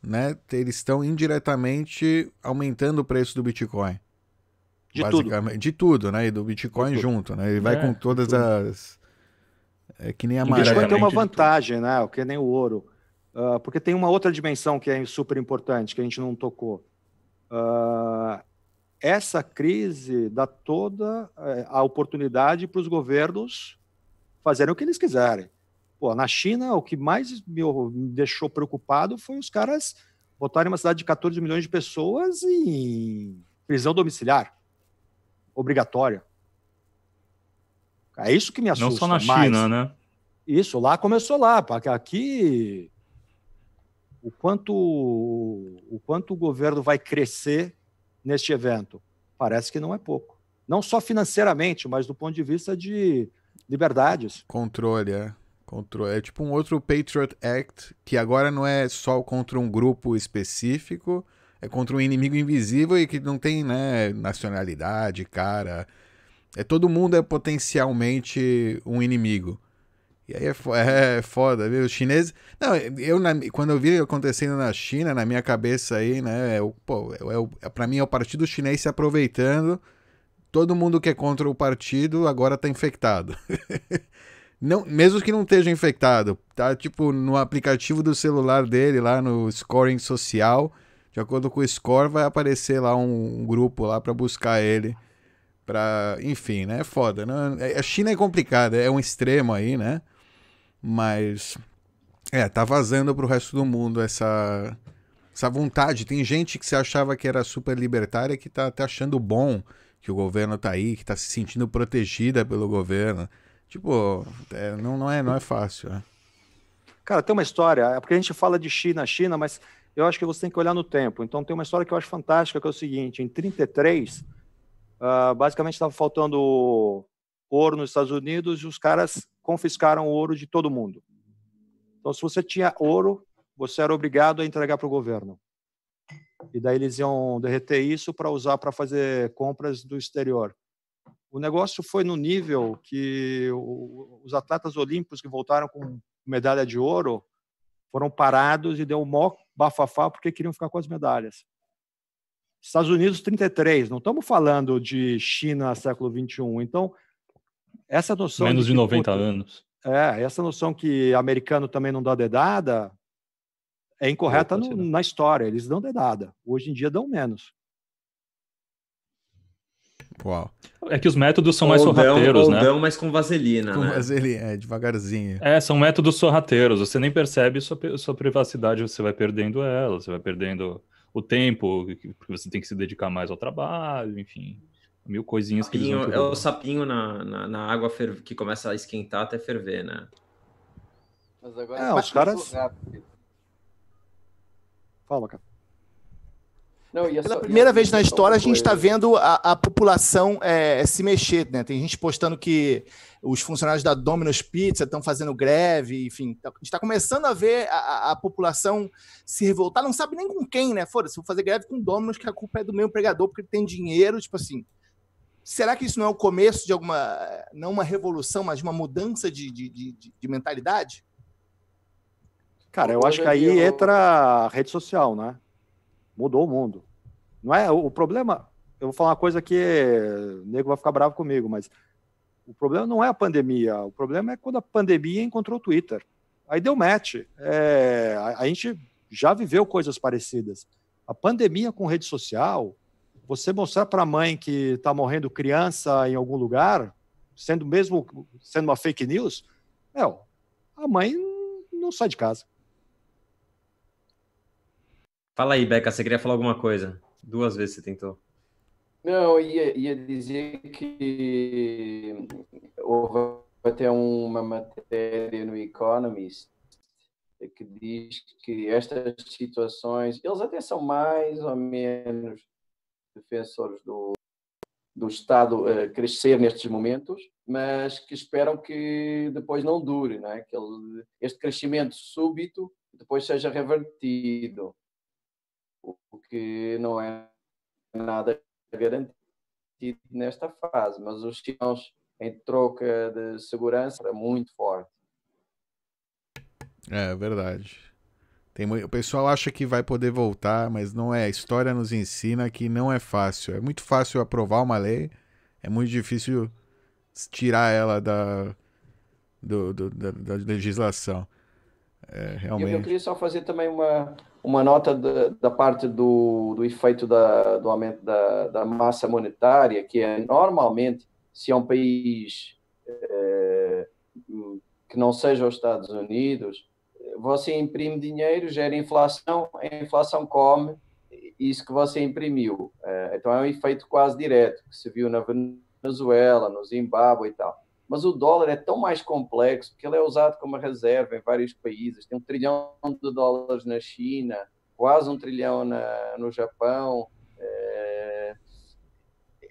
A: né, eles estão indiretamente aumentando o preço do Bitcoin. De tudo. De tudo, né? E do Bitcoin junto, né? Ele vai é, com todas tudo. as é que nem a magia. Bitcoin tem uma
F: vantagem, né? O que nem o ouro. Uh, porque tem uma outra dimensão que é super importante, que a gente não tocou. Uh, essa crise dá toda eh, a oportunidade para os governos fazerem o que eles quiserem. Pô, na China, o que mais me deixou preocupado foi os caras botarem uma cidade de 14 milhões de pessoas em prisão domiciliar obrigatória. É isso que me assusta. Não só na China, né? Isso, lá começou lá, porque aqui o quanto o quanto o governo vai crescer neste evento parece que não é pouco. Não só financeiramente,
A: mas do ponto de vista de liberdades. Controle, é. Controle. É tipo um outro Patriot Act, que agora não é só contra um grupo específico, é contra um inimigo invisível e que não tem né, nacionalidade, cara, é todo mundo é potencialmente um inimigo. E aí é, foda, é, é foda viu? Os chineses. Não, eu, na, quando eu vi acontecendo na China, na minha cabeça aí, né? É pô, é é, é, pra mim é o partido chinês se aproveitando. Todo mundo que é contra o partido agora tá infectado. não, mesmo que não esteja infectado, tá tipo no aplicativo do celular dele, lá no scoring social. De acordo com o score, vai aparecer lá um, um grupo lá para buscar ele para, enfim, né? É foda, né? É, a China é complicada, é um extremo aí, né? Mas é, tá vazando pro resto do mundo essa essa vontade. Tem gente que se achava que era super libertária que tá até achando bom que o governo tá aí, que tá se sentindo protegida pelo governo. Tipo, é, não, não é não é fácil, né?
F: Cara, tem uma história, é porque a gente fala de China, China, mas eu acho que você tem que olhar no tempo. Então tem uma história que eu acho fantástica, que é o seguinte, em 33, Uh, basicamente estava faltando ouro nos Estados Unidos e os caras confiscaram o ouro de todo mundo. Então, se você tinha ouro, você era obrigado a entregar para o governo. E daí eles iam derreter isso para usar para fazer compras do exterior. O negócio foi no nível que os atletas olímpicos que voltaram com medalha de ouro foram parados e deu um mó bafafá porque queriam ficar com as medalhas. Estados Unidos, 33. Não estamos falando de China século 21. Então, essa
B: noção. Menos de, de 90 anos.
F: É, essa noção que americano também não dá dedada é incorreta no, na história. Eles dão dedada. Hoje em dia
A: dão menos. Uau. É que os métodos são ou mais sorrateiros, dão, né? Dão, mas com vaselina. Com né? vaselina, é, devagarzinho.
B: É, são métodos sorrateiros. Você nem percebe sua, sua privacidade, você vai perdendo ela, você vai perdendo o tempo, porque você tem que se dedicar mais ao trabalho, enfim, mil coisinhas que sapinho, eles É o
D: sapinho na, na, na água ferv... que começa a esquentar até ferver, né?
C: Mas agora é, os caras. Fala, cara. Não, essa, é Pela é primeira vez na história, a gente está
E: vendo a, a população é, é, se mexer, né? Tem gente postando que os funcionários da Domino's Pizza estão fazendo greve, enfim. Tá, a gente está começando a ver a, a, população se revoltar, não sabe nem com quem, né? Foda-se, vou fazer greve com o Domino's, que a culpa é do meu empregador, porque ele tem dinheiro, tipo assim. Será que isso não é o começo de alguma, não uma revolução, mas de uma mudança de, de, de, de mentalidade? Cara, eu acho que aí entra
F: a rede social, né? mudou o mundo. Não é o problema. Eu vou falar uma coisa que o nego vai ficar bravo comigo, mas o problema não é a pandemia. O problema é quando a pandemia encontrou o Twitter. Aí deu match. É, a, a gente já viveu coisas parecidas. A pandemia com rede social, você mostrar para a mãe que está morrendo criança em algum lugar, sendo mesmo sendo uma fake news, é a mãe não sai de casa.
D: Fala aí, Beca, você queria falar alguma coisa? Duas vezes você tentou.
C: Não, eu ia, ia dizer que houve até uma matéria no Economist que diz que estas situações, eles até são mais ou menos defensores do, do Estado a eh, crescer nestes momentos, mas que esperam que depois não dure, não é? que ele, este crescimento súbito depois seja revertido o que não é nada garantido nesta fase, mas os sinais em troca de segurança é muito forte.
A: É verdade. Tem, o pessoal acha que vai poder voltar, mas não é. A história nos ensina que não é fácil. É muito fácil aprovar uma lei, é muito difícil tirar ela da, do, do, da, da, legislação.
C: É, realmente. Eu, eu queria só fazer também uma, uma nota da, da parte do, do efeito da, do aumento da, da, massa monetária, que é normalmente, se é um país eh, que não seja os Estados Unidos, você imprime dinheiro, gera inflação, a inflação come isso que você imprimiu. Eh, então é um efeito quase direto, que se viu na Venezuela, no Zimbábue e tal mas o dólar é tão mais complexo que ele é usado como reserva em vários países. Tem um trilhão de dólares na China, quase um trilhão na, no Japão. É,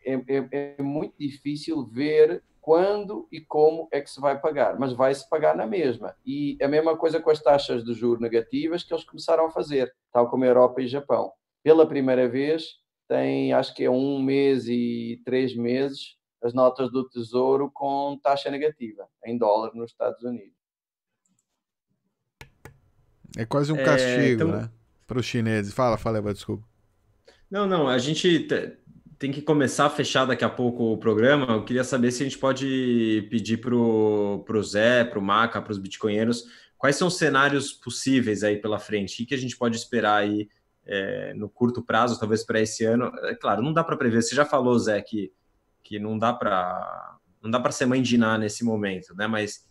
C: é, é, é, muito difícil ver quando e como é que se vai pagar, mas vai se pagar na mesma. E a mesma coisa com as taxas de juros negativas que eles começaram a fazer, tal como a Europa e Japão. Pela primeira vez, tem acho que é um mês e três meses as notas do Tesouro com taxa negativa, em dólar nos Estados Unidos.
A: É quase um é, castigo, então... né? Para os chineses. Fala, fala, Eva, desculpa.
D: Não, não, a gente tem que começar a fechar daqui a pouco o programa. Eu queria saber se a gente pode pedir para o Zé, para o Maca, para os bitcoinheiros, quais são os cenários possíveis aí pela frente? O que a gente pode esperar aí é, no curto prazo, talvez para esse ano? É claro, não dá para prever. Você já falou, Zé, que que não dá para não dá para ser mãe de Iná nesse momento, né? Mas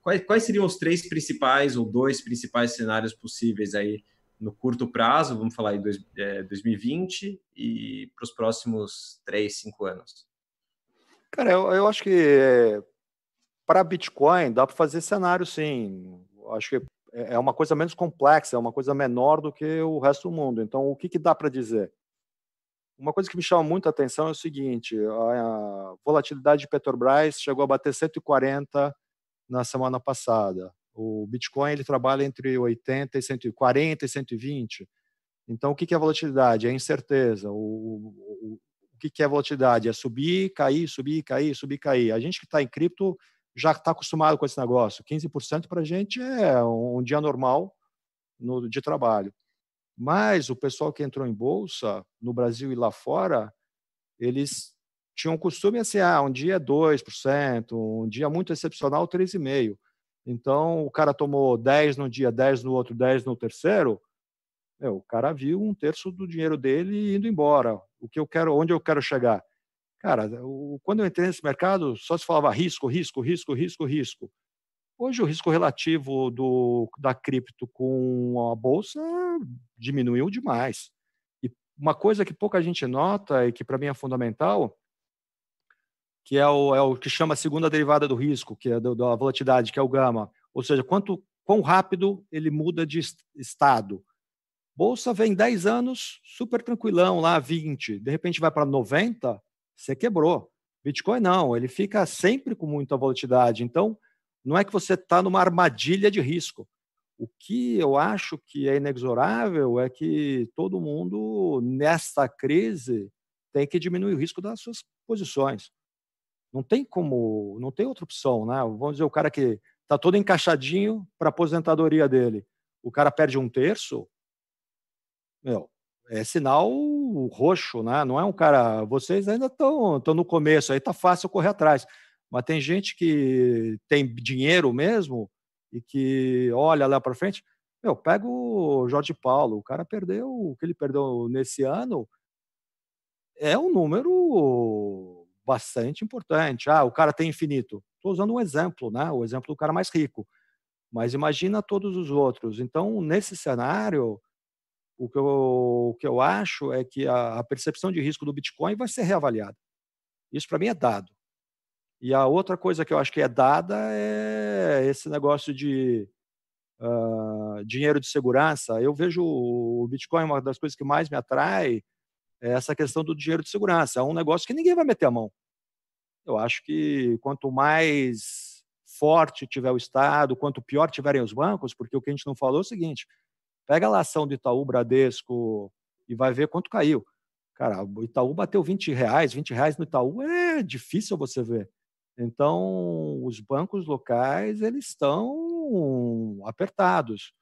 D: quais, quais seriam os três principais ou dois principais cenários possíveis aí no curto prazo, vamos falar em dois, é, 2020 e para os próximos três, cinco anos?
F: Cara, eu, eu acho que é, para Bitcoin dá para fazer cenário, sim. Acho que é, é uma coisa menos complexa, é uma coisa menor do que o resto do mundo. Então, o que, que dá para dizer? Uma coisa que me chama muito a atenção é o seguinte: a volatilidade de Petrobras chegou a bater 140 na semana passada. O Bitcoin ele trabalha entre 80 e 140 e 120. Então, o que é volatilidade? É incerteza. O, o, o que é volatilidade? É subir, cair, subir, cair, subir, cair. A gente que está em cripto já está acostumado com esse negócio. 15% para a gente é um dia normal no, de trabalho. Mas o pessoal que entrou em bolsa, no Brasil e lá fora, eles tinham o costume assim: ah, um dia 2%, um dia muito excepcional, 3,5%. Então, o cara tomou 10 num dia, 10 no outro, 10 no terceiro. Meu, o cara viu um terço do dinheiro dele indo embora. O que eu quero, onde eu quero chegar? Cara, quando eu entrei nesse mercado, só se falava risco, risco, risco, risco, risco. Hoje o risco relativo do, da cripto com a bolsa diminuiu demais. E uma coisa que pouca gente nota e que para mim é fundamental, que é o, é o, que chama a segunda derivada do risco, que é do, da volatilidade, que é o gama. Ou seja, quanto quão rápido ele muda de estado. Bolsa vem 10 anos, super tranquilão, lá 20, de repente vai para 90, você quebrou. Bitcoin não, ele fica sempre com muita volatilidade. Então, não é que você está numa armadilha de risco. O que eu acho que é inexorável é que todo mundo, nesta crise, tem que diminuir o risco das suas posições. Não tem como, não tem outra opção, né? Vamos dizer, o cara que está todo encaixadinho para a aposentadoria dele, o cara perde um terço, meu, é sinal roxo, né? Não é um cara. Vocês ainda estão no começo, aí está fácil correr atrás mas tem gente que tem dinheiro mesmo e que olha lá para frente. eu pego o Jorge Paulo, o cara perdeu o que ele perdeu nesse ano é um número bastante importante. Ah, o cara tem infinito. Estou usando um exemplo, né? O exemplo do cara mais rico. Mas imagina todos os outros. Então, nesse cenário, o que eu, o que eu acho é que a, a percepção de risco do Bitcoin vai ser reavaliada. Isso para mim é dado. E a outra coisa que eu acho que é dada é esse negócio de uh, dinheiro de segurança. Eu vejo o Bitcoin, uma das coisas que mais me atrai é essa questão do dinheiro de segurança. É um negócio que ninguém vai meter a mão. Eu acho que quanto mais forte tiver o Estado, quanto pior tiverem os bancos, porque o que a gente não falou é o seguinte: pega a ação do Itaú, Bradesco e vai ver quanto caiu. Cara, o Itaú bateu 20 reais, 20 reais no Itaú é difícil você ver. Então, os bancos locais eles estão apertados.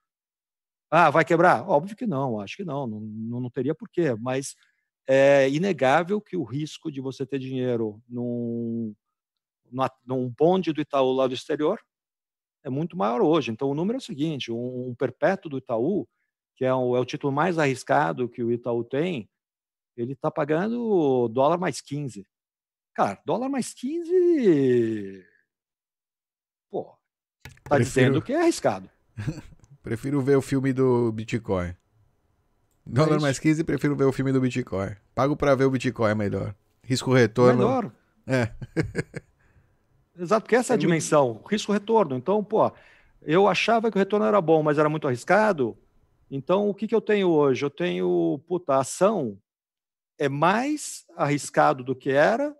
F: Ah, vai quebrar? Óbvio que não, acho que não, não, não teria porquê, mas é inegável que o risco de você ter dinheiro num, num bonde do Itaú lá do exterior é muito maior hoje. Então, o número é o seguinte: um, um perpétuo do Itaú, que é, é o título mais arriscado que o Itaú tem, ele está pagando dólar mais 15. Cara, dólar mais 15. Pô, tá Prefiro... dizendo que é arriscado.
A: prefiro ver o filme do Bitcoin. Dólar é mais 15, prefiro ver o filme do Bitcoin. Pago para ver o Bitcoin melhor. Risco retorno. Melhor. É.
F: Exato, porque essa é a é dimensão, risco-retorno. Então, pô, eu achava que o retorno era bom, mas era muito arriscado. Então, o que, que eu tenho hoje? Eu tenho, puta, a ação é mais arriscado do que era,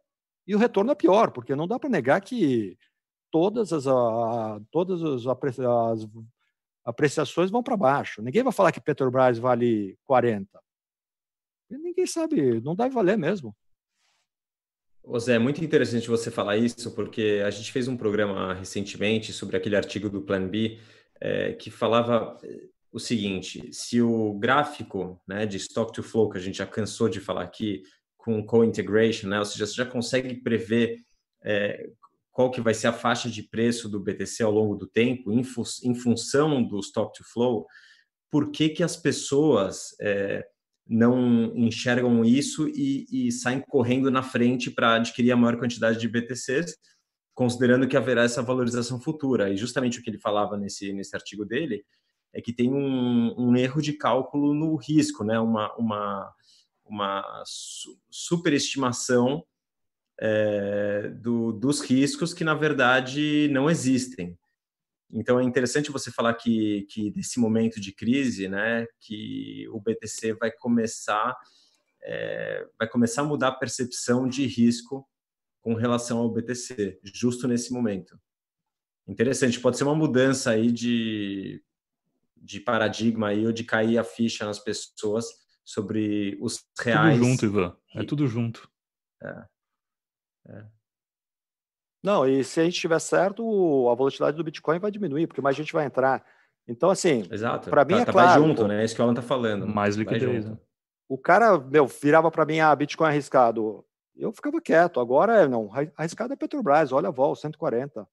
F: e o retorno é pior, porque não dá para negar que todas as, a, todas as, as apreciações vão para baixo. Ninguém vai falar que Petrobras vale 40. Ninguém sabe, não deve valer mesmo.
D: José Zé, é muito interessante você falar isso, porque a gente fez um programa recentemente sobre aquele artigo do Plan B é, que falava eh, o seguinte: se o gráfico né, de stock to flow, que a gente já cansou de falar aqui, com co-integration, né? ou seja, você já consegue prever é, qual que vai ser a faixa de preço do BTC ao longo do tempo, em, fu em função do stock to flow, por que, que as pessoas é, não enxergam isso e, e, saem correndo na frente para adquirir a maior quantidade de BTCs, considerando que haverá essa valorização futura? E justamente o que ele falava nesse, nesse artigo dele é que tem um, um erro de cálculo no risco, né? uma, uma uma superestimação é, do, dos riscos que, na verdade, não existem. Então, é interessante você falar que, que desse momento de crise, né, que o BTC vai começar, é, vai começar a mudar a percepção de risco com relação ao BTC, justo nesse momento. Interessante, pode ser uma mudança aí de, de paradigma aí, ou de cair a ficha nas pessoas sobre os reais. Tudo junto, Ivan.
B: É tudo junto.
D: É. É.
F: Não, e se a gente tiver certo, a volatilidade do Bitcoin vai diminuir, porque mais gente vai entrar. Então, assim,
D: para mim tá, é tá claro. junto, né? É isso que o Alan tá falando. Mais liquidez. Né?
F: O cara, meu, virava para mim, ah, Bitcoin arriscado. Eu ficava quieto. Agora, não, arriscado é Petrobras, olha a vol, 140.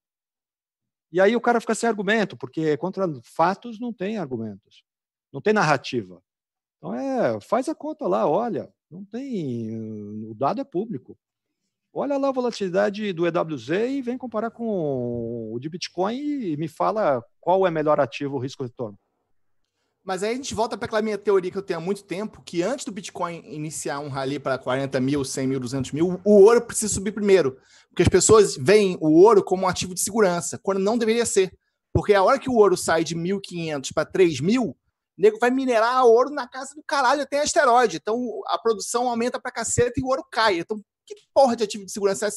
F: E aí o cara fica sem argumento, porque contra fatos não tem argumentos. Não tem narrativa. Então, é, faz a conta lá, olha, não tem, o dado é público. Olha lá a volatilidade do EWZ e vem comparar com o de Bitcoin e me fala qual é melhor ativo, risco retorno.
E: Mas aí a gente volta para aquela minha teoria que eu tenho há muito tempo, que antes do Bitcoin iniciar um rally para 40 mil, 100 mil, 200 mil, o ouro precisa subir primeiro. Porque as pessoas veem o ouro como um ativo de segurança, quando não deveria ser. Porque a hora que o ouro sai de 1.500 para 3 mil, nego vai minerar ouro na casa do caralho, tem asteroide. Então a produção aumenta pra caceta e o ouro cai. Então, que porra de ativo de segurança é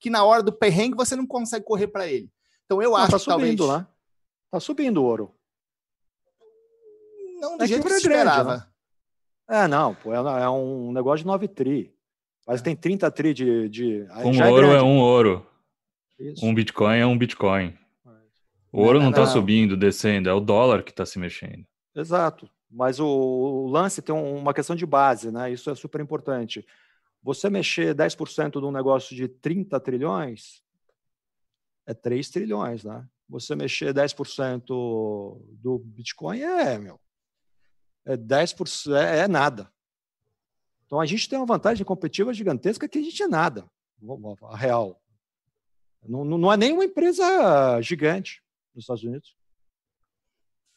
E: que na hora do perrengue você não consegue correr para ele? Então eu não, tá acho tá que subindo, talvez. Lá. Tá subindo o ouro. Não do é jeito que, que se é grande, esperava. Né? É, não, pô, é, é
F: um negócio de 9 tri. Mas tem 30 tri de. de... Um é ouro é,
B: um ouro. Isso. Um Bitcoin é um Bitcoin. O ouro não está subindo, descendo, é o dólar que está se mexendo.
F: Exato. Mas o, lance tem uma questão de base, né? Isso é super importante. Você mexer 10% de um negócio de 30 trilhões é 3 trilhões, né? Você mexer 10% do Bitcoin é, meu, é 10%, é, é nada. Então a gente tem uma vantagem competitiva gigantesca que a gente é nada, a real. Não, não é nenhuma empresa gigante nos Estados Unidos.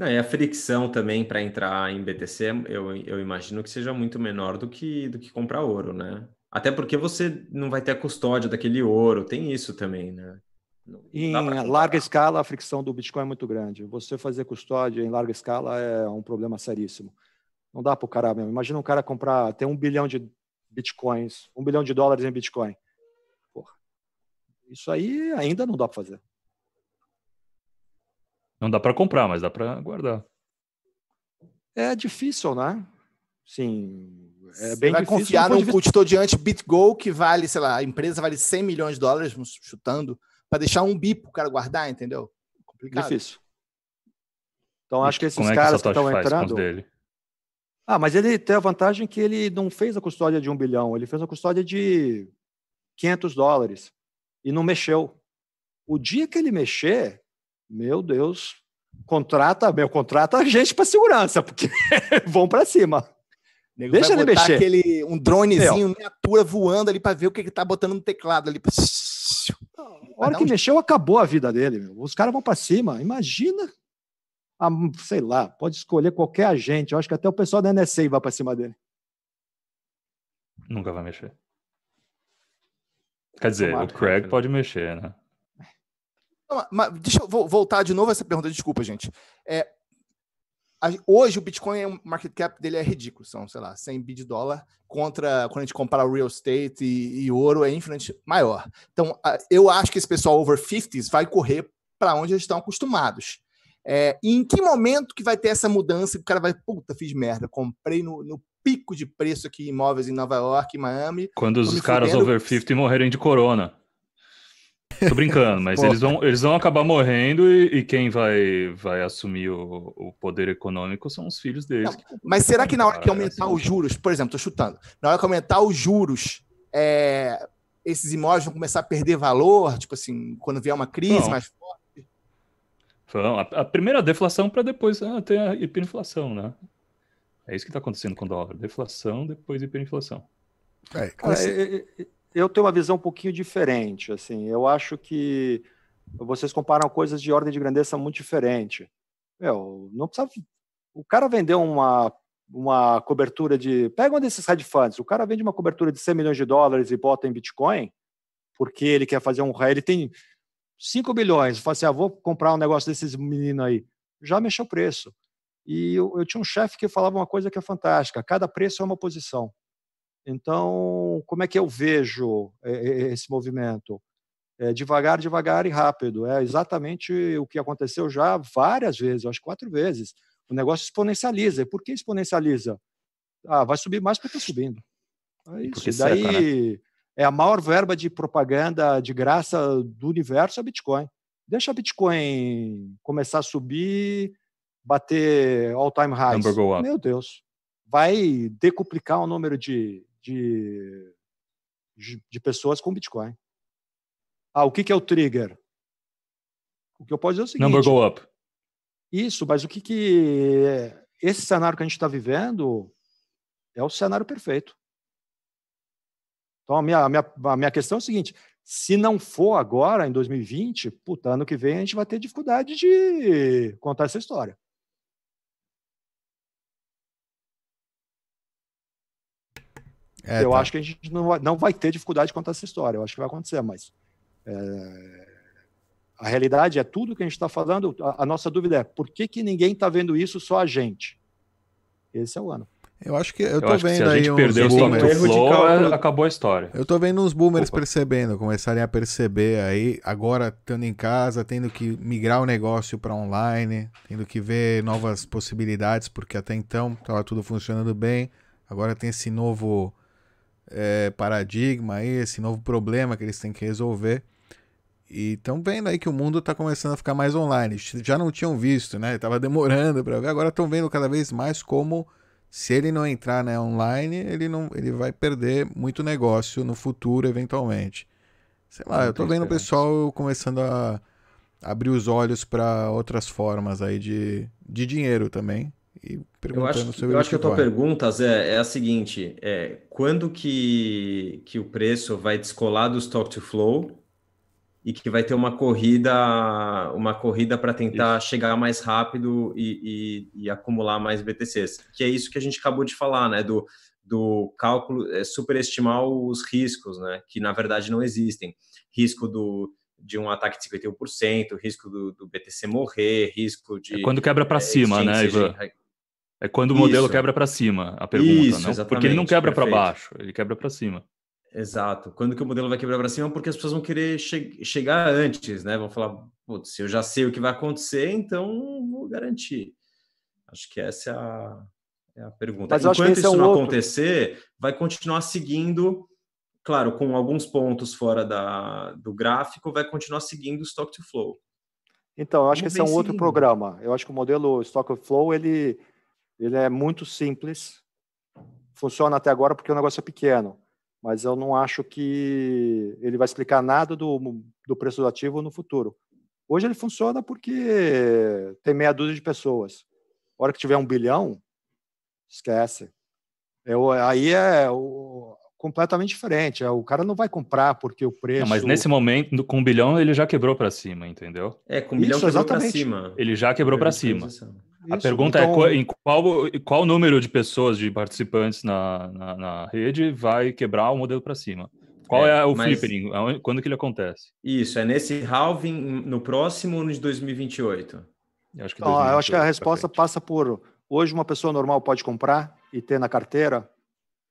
D: Não, e a fricção também para entrar em BTC, eu, eu imagino que seja muito menor do que, do que comprar ouro, né? Até porque você não vai ter a custódia daquele ouro, tem isso também, né?
F: Em larga escala, a fricção do Bitcoin é muito grande. Você fazer custódia em larga escala é um problema seríssimo. Não dá para o cara mesmo. Imagina um cara comprar, ter um bilhão de bitcoins, um bilhão de dólares em Bitcoin. Porra, isso aí ainda não dá para fazer.
B: Não dá para comprar, mas dá para guardar.
E: É difícil, né? Sim, é bem vai difícil, confiar num de... custodiante BitGo que vale, sei lá, a empresa vale 100 milhões de dólares, chutando, para deixar um bipo para o cara guardar, entendeu? Complicado. Difícil.
F: Então acho que esses é caras que, que estão entrando. Dele?
E: Ah, mas ele tem a vantagem que ele não fez
F: a custódia de um bilhão, ele fez a custódia de 500 dólares e não mexeu. O dia que ele mexer, meu Deus, contrata, meu, contrata a gente para segurança, porque vão para cima.
E: Nego Deixa ele mexer. Aquele, um dronezinho, meu. miniatura voando ali para ver o que ele tá botando no teclado ali. A hora que um...
F: mexeu, acabou a vida dele. Meu. Os caras vão para cima. Imagina. A, ah, hum, sei lá, pode escolher qualquer agente. Eu acho que até o pessoal da NSA vai para cima dele.
B: Nunca vai mexer. Quer dizer, o Craig pode mexer, né?
E: Mas deixa eu voltar de novo a essa pergunta, desculpa, gente. É, hoje o Bitcoin, é o market cap dele é ridículo, são, sei lá, 100 bi de dólar, contra quando a gente compara real estate e, e ouro é infinitamente maior. Então, eu acho que esse pessoal over 50s vai correr para onde eles estão acostumados. É, e em que momento que vai ter essa mudança que o cara vai, puta, fiz merda, comprei no, no pico de preço aqui imóveis em Nova York, Miami. Quando os caras fudendo... over
B: 50 morrerem de corona. Tô brincando, mas eles vão, eles vão acabar morrendo e, e quem vai, vai assumir o, o, poder econômico são os filhos deles. Não, mas será que na hora que
E: aumentar os juros, por exemplo, tô chutando, na hora que aumentar os juros, é, esses imóveis vão começar a perder valor, tipo
B: assim, quando vier uma crise Não. mais forte? Não, a, a, primeira deflação para depois ah, ter a hiperinflação, né? É isso que está acontecendo com o dólar. Deflação, depois hiperinflação. É, é,
F: é, é eu tenho uma visão um pouquinho diferente. Assim, eu acho que vocês comparam coisas de ordem de grandeza muito diferente. Meu, não precisa. O cara vendeu uma uma cobertura de. Pega um desses hedge funds, o cara vende uma cobertura de 100 milhões de dólares e bota em Bitcoin, porque ele quer fazer um. Ele tem 5 bilhões, fala assim: ah, vou comprar um negócio desses meninos aí. Já mexeu o preço. E eu, eu tinha um chefe que falava uma coisa que é fantástica: cada preço é uma posição. Então, como é que eu vejo eh, eh, esse movimento? É devagar, devagar e rápido. É exatamente o que aconteceu já várias vezes, acho quatro vezes. O negócio exponencializa. Por que exponencializa? Ah, vai subir mais porque está subindo.
A: É isso. Porque Daí
F: né? é a maior verba de propaganda de graça do universo é Bitcoin. Deixa Bitcoin começar a subir, bater all-time highs. Meu Deus. Vai decuplicar o número de, de, de, pessoas com Bitcoin. Ah, o que, que é o trigger? O que eu posso dizer é o seguinte... Number go up. Isso, mas o que que... Esse cenário que a gente está vivendo é o cenário perfeito. Então, a minha, a, minha, a minha questão é o seguinte, se não for agora, em 2020, puta, ano que vem a gente vai ter dificuldade de contar essa história. É, eu tá. acho que a gente não vai, não vai ter dificuldade contar essa história, eu acho que vai acontecer, mas é, a realidade é tudo que a gente está falando, a, a, nossa dúvida é por que, que ninguém está vendo isso, só a gente? Esse é o ano.
A: Eu acho que eu, eu tô vendo aí uns
F: boomers.
B: Flow, é, acabou a história. Eu
A: tô vendo uns boomers Opa. percebendo, começarem a perceber aí, agora estando em casa, tendo que migrar o negócio para online, tendo que ver novas possibilidades, porque até então estava tudo funcionando bem. Agora tem esse novo é, paradigma, esse novo problema que eles têm que resolver. E estão vendo aí que o mundo está começando a ficar mais online. Já não tinham visto, né? Tava demorando para ver. Agora estão vendo cada vez mais como se ele não entrar né, online, ele não, ele vai perder muito negócio no futuro, eventualmente. Sei lá, eu tô vendo o pessoal começando a abrir os olhos para outras formas aí de, de dinheiro também e perguntando eu acho, Eu acho que a tua
D: pergunta, Zé, é a seguinte: é, quando que, que o preço vai descolar do stock to flow e que vai ter uma corrida uma corrida para tentar isso. chegar mais rápido e, e, e, acumular mais BTCs? Que é isso que a gente acabou de falar, né? Do, do cálculo, é, superestimar os riscos, né? Que na verdade não existem. Risco do de um ataque de 51%, risco do, do BTC morrer, risco de. É quando quebra para é, cima, né, Ivan? De
B: é quando o modelo Isso. quebra para cima, a pergunta, Isso, não? porque ele não quebra para baixo,
D: ele quebra para cima. Exato. Quando que o modelo vai quebrar para cima? Porque as pessoas vão querer che chegar antes, né? Vão falar, putz, eu já sei o que vai acontecer, então vou garantir. Acho que essa é a, é a pergunta. Mas Enquanto isso é um não outro. acontecer, vai continuar seguindo, claro, com alguns pontos fora da, do gráfico, vai continuar seguindo o Stock to Flow. Então,
F: eu acho que esse é um seguindo. outro programa. Eu acho que o modelo Stock to Flow, ele ele é muito simples, funciona até agora porque o negócio é pequeno, mas eu não acho que ele vai explicar nada do, do preço do ativo no futuro. Hoje ele funciona porque tem meia dúzia de pessoas. A hora que tiver um bilhão, esquece. Eu, aí é o, completamente diferente. É, o cara não vai comprar porque o preço. Não, mas nesse
B: momento, com um bilhão, ele já quebrou para cima, entendeu?
D: É, com um bilhão quebrou para cima.
B: Ele já quebrou para cima.
D: A pergunta é então... é em
B: qual, qual número de pessoas, de participantes na, na, na rede vai quebrar o modelo para cima? Qual é, é o mas... flipping? Quando que ele acontece? Isso, é
D: nesse halving no próximo ano de 2028? Eu acho que, Não, eu acho que a resposta
F: passa por hoje uma pessoa normal pode comprar e ter na carteira?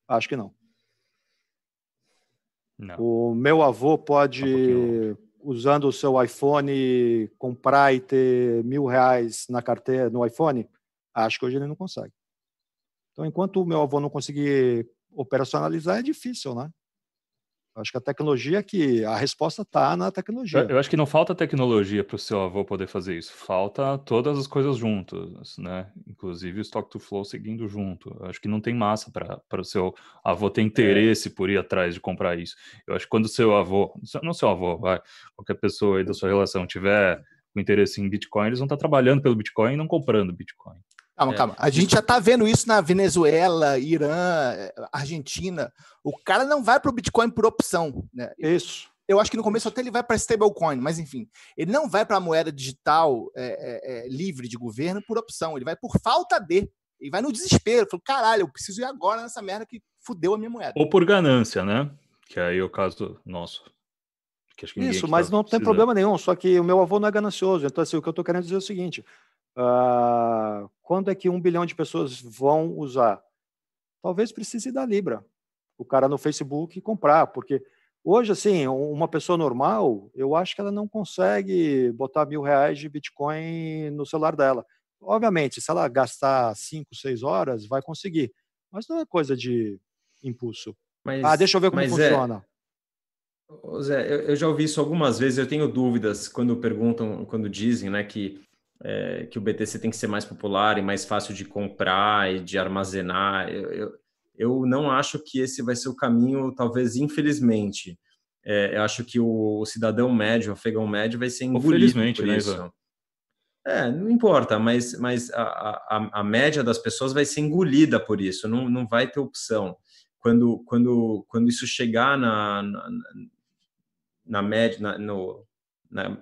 F: Acho que não. não. O meu avô pode tá um usando o seu iPhone, comprar e ter mil reais na carteira, no iPhone? Acho que hoje ele não consegue. Então, enquanto o meu avô não conseguir operacionalizar, é difícil, né? Acho que a tecnologia é que a resposta está na tecnologia. Eu,
B: acho que não falta tecnologia para o seu avô poder fazer isso. Falta todas as coisas juntas, né? Inclusive o stock to flow seguindo junto. Eu acho que não tem massa para o seu avô ter é. interesse é. por ir atrás de comprar isso. Eu acho que quando seu avô, não seu avô, vai, qualquer pessoa aí da sua relação tiver o interesse em Bitcoin, eles vão estar tá trabalhando pelo Bitcoin e não comprando Bitcoin. Calma, é. calma. A gente já
E: tá vendo isso na Venezuela, Irã, Argentina. O cara não vai pro Bitcoin por opção, né? Isso. Eu acho que no começo até ele vai para stablecoin, mas enfim, ele não vai para a moeda digital é, é, é, livre de governo por opção, ele vai por falta de. Ele vai no desespero, falou: caralho, eu preciso ir agora nessa merda que fudeu a minha moeda.
B: Ou por ganância, né? Que aí é o caso nosso. Isso, mas tá não precisando. tem problema
F: nenhum, só que o meu avô não é ganancioso. Então, assim, o que eu estou querendo dizer é o seguinte: uh, quando é que um bilhão de pessoas vão usar? Talvez precise da Libra, o cara no Facebook comprar, porque hoje, assim, uma pessoa normal, eu acho que ela não consegue botar mil reais de Bitcoin no celular dela. Obviamente, se ela gastar cinco, seis horas, vai conseguir, mas não é coisa de impulso. Mas, ah, deixa eu ver como é, funciona. É...
D: Zé, eu, eu já ouvi isso algumas vezes, eu tenho dúvidas quando perguntam, quando dizem né, que, é, que o BTC tem que ser mais popular e mais fácil de comprar e de armazenar. Eu, eu, eu não acho que esse vai ser o caminho, talvez infelizmente. É, eu acho que o, o, cidadão médio, o afegão médio, vai ser engolido Infelizmente, né, isso. É, não importa, mas, mas a, a, a, média das pessoas vai ser engolida por isso, não, não vai ter opção. Quando, quando, quando isso chegar na, na, na média, na, no, na,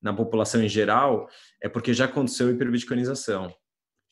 D: na população em geral, é porque já aconteceu hiperbitcoinização.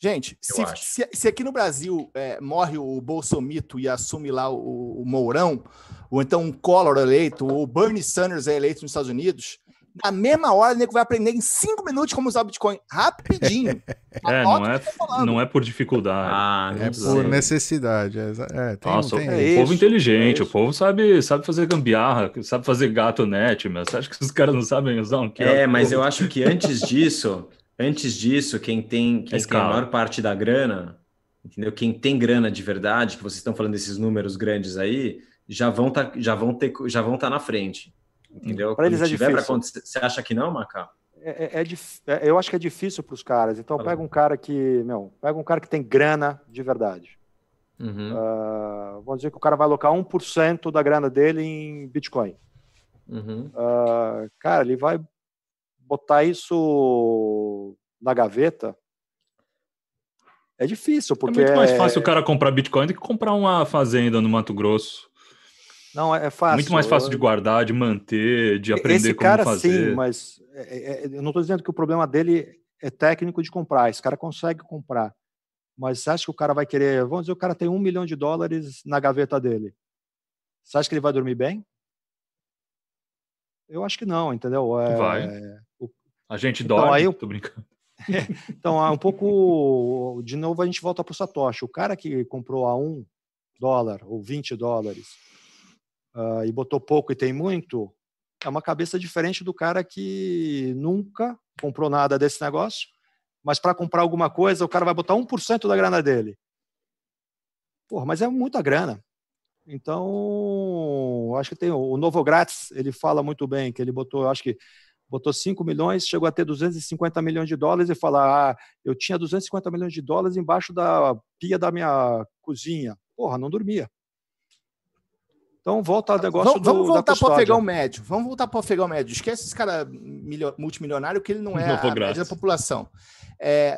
D: Gente, se,
E: se, se, aqui no Brasil é, morre o Bolsomito e assume lá o, o Mourão, ou então um Collor eleito, ou o Bernie Sanders é eleito nos Estados Unidos, na mesma hora, o nego vai aprender em cinco minutos como usar o Bitcoin. Rapidinho.
B: é, não é, não é por dificuldade. Ah, é por
A: necessidade. É, é, tem, Nossa, tem, o, é o povo
B: inteligente, o povo sabe, sabe fazer gambiarra, sabe fazer gato net, mas você acha que os caras não sabem usar um É, mas eu
D: acho que antes disso, antes disso, quem tem, quem tem a maior parte da grana, entendeu? Quem tem grana de verdade, que vocês estão falando desses números grandes aí, já vão tá, já vão ter, já vão estar tá na frente. Entendeu? Para eles é difícil. Você acha que não, Macá?
F: É, é, é, é eu acho que é difícil para os caras. Então pega um cara que, meu, pega um cara que tem grana de verdade. Uhum. Uh, vamos dizer que o cara vai alocar 1% da grana dele em Bitcoin. Uhum. Uh, cara, ele vai botar isso na gaveta. É difícil, é porque. É muito mais é- fácil o
B: cara comprar Bitcoin do que comprar uma fazenda no Mato Grosso.
F: Não, é, é fácil. Muito mais fácil eu... de
B: guardar, de manter, de aprender Esse como fazer. Sim,
F: mas é, é, é eu não estou dizendo que o problema dele é técnico de comprar. Esse cara consegue comprar. Mas você acha que o cara vai querer. Vamos dizer, o cara tem um milhão de dólares na gaveta dele. Você acha que ele vai dormir bem? Eu acho que não, entendeu? É, vai.
B: É, o... A gente então, dorme. Aí eu... Tô brincando.
F: então, é um pouco. De novo, a gente volta para o Satoshi. O cara que comprou a um dólar ou 20 dólares uh, e botou pouco e tem muito, é uma cabeça diferente do cara que nunca comprou nada desse negócio, mas para comprar alguma coisa o cara vai botar 1% da grana dele. Porra, mas é muita grana. Então, acho que tem o Novo Grátis, ele fala muito bem que ele botou, acho que botou 5 milhões, chegou a ter 250 milhões de dólares e falar: ah, eu tinha 250 milhões de dólares embaixo da pia da minha cozinha. Porra, não dormia. Então volta ao negócio vamos, do, vamos voltar para o afegão
E: médio. Vamos voltar para o afegão médio. Esquece esse cara multimilionário que ele não é não a média da população. É,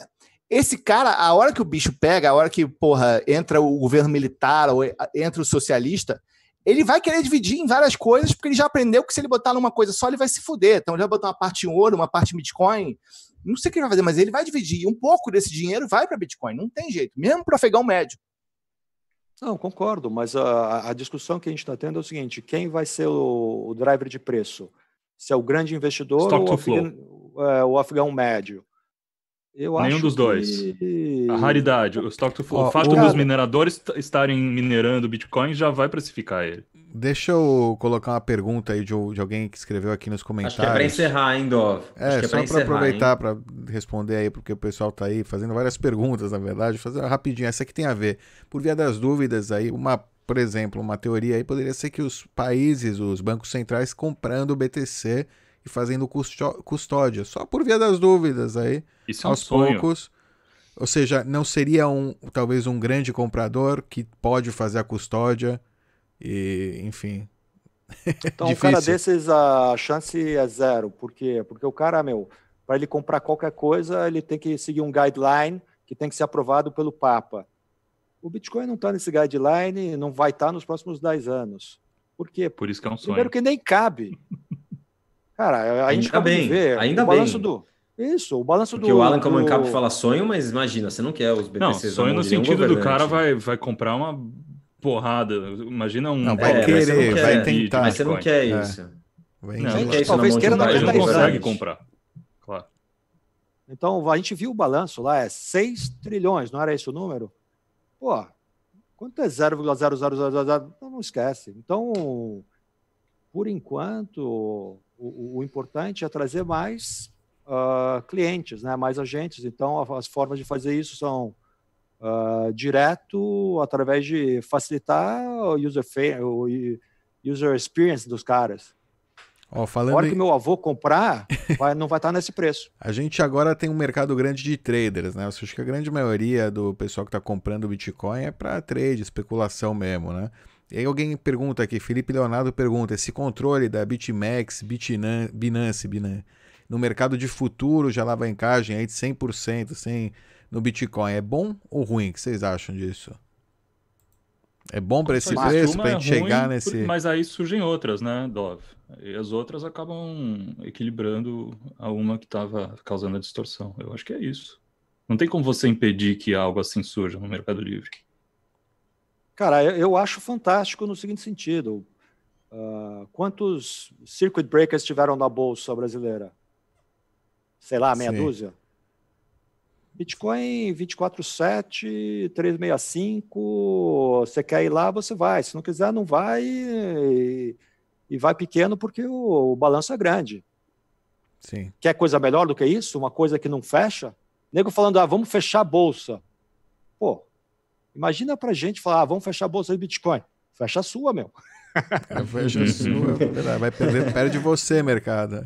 E: esse cara, a hora que o bicho pega, a hora que porra entra o governo militar ou eh, entra o socialista, ele vai querer dividir em várias coisas porque ele já aprendeu que se ele botar numa coisa só ele vai se fuder. Então ele vai botar uma parte em ouro, uma parte em Bitcoin. Não sei o que ele vai fazer, mas ele vai dividir um pouco desse dinheiro vai para Bitcoin. Não tem jeito, mesmo para o afegão médio. Não, concordo, mas
F: a, a discussão que a gente está tendo é o seguinte: quem vai ser o, o driver de preço? Se é o grande investidor ou o, afgano, é, o médio? Eu Nenhum dos que... dois.
B: A raridade, o, stock to flow, oh, o fato o... dos mineradores estarem minerando Bitcoin já vai precificar ele.
A: Deixa eu colocar uma pergunta aí de, de, alguém que escreveu aqui nos comentários. Acho que é para encerrar, hein, Dov? É, é só para aproveitar para responder aí, porque o pessoal tá aí fazendo várias perguntas, na verdade. Fazer rapidinho, essa que tem a ver. Por via das dúvidas aí, uma, por exemplo, uma teoria aí poderia ser que os países, os bancos centrais comprando o BTC e fazendo custódia, só por via das dúvidas aí, Isso aos é um poucos. Sonho. Ou seja, não seria um talvez um grande comprador que pode fazer a custódia e, enfim. Então, um cara
F: desses, a chance é zero. Por quê? Porque o cara, meu, para ele comprar qualquer coisa, ele tem que seguir um guideline que tem que ser aprovado pelo Papa. O Bitcoin não está nesse guideline, não vai estar tá nos próximos 10 anos. Por quê?
B: Por
D: isso que é um sonho. Primeiro que
F: nem cabe. Cara, a ainda gente bem, ver ainda o balanço bem. do isso, o balanço Porque do Porque o Alan do... Kamen Cap fala
D: sonho, mas imagina, você não quer os BTCs Não, sonho no sentido do cara
B: vai vai comprar uma porrada. Imagina um. Não, vai é, querer, quer, vai tentar. Mas você não quer é. isso. É. Vai não, não, quer isso talvez queira, não consegue comprar.
F: Claro. Então, a gente viu o balanço lá, é 6 trilhões, não era esse o número? Pô, quanto é 0,0000? Não, não esquece. Então, por enquanto, o, o importante é trazer mais uh, clientes, né? mais agentes. Então, as formas de fazer isso são uh, direto através de facilitar o user, o user experience dos caras.
A: Ó, falando a hora em... que
F: meu avô comprar, vai, não vai estar nesse preço.
A: A gente agora tem um mercado grande de traders, né? Eu acho que a grande maioria do pessoal que está comprando Bitcoin é para trade, especulação mesmo, né? E aí alguém pergunta aqui, Felipe Leonardo pergunta, esse controle da BitMEX, Binance, Binance, no mercado de futuro, já alavancagem aí de 100%, sem no Bitcoin é bom ou ruim? O que vocês acham disso? É bom para esse mas preço, para a gente é ruim, chegar nesse. Mas
B: aí surgem outras, né, Dove? E as outras acabam equilibrando a uma que estava causando a distorção. Eu acho que é isso. Não tem como você impedir que algo assim surja no Mercado Livre. Cara, eu acho fantástico
F: no seguinte sentido: uh, quantos circuit breakers tiveram na bolsa brasileira? Sei lá, meia Sim. dúzia? Bitcoin 247, 365, você quer ir lá, você vai. Se não quiser, não vai e, vai pequeno porque o, o balanço é grande. Sim. Quer coisa melhor do que isso? Uma coisa que não fecha? Nego falando, ah, vamos fechar a bolsa. Pô, imagina pra gente falar, ah, vamos fechar a bolsa de Bitcoin.
E: Fecha a sua, meu.
A: fecha a sua. É vai perder, perde você, mercado.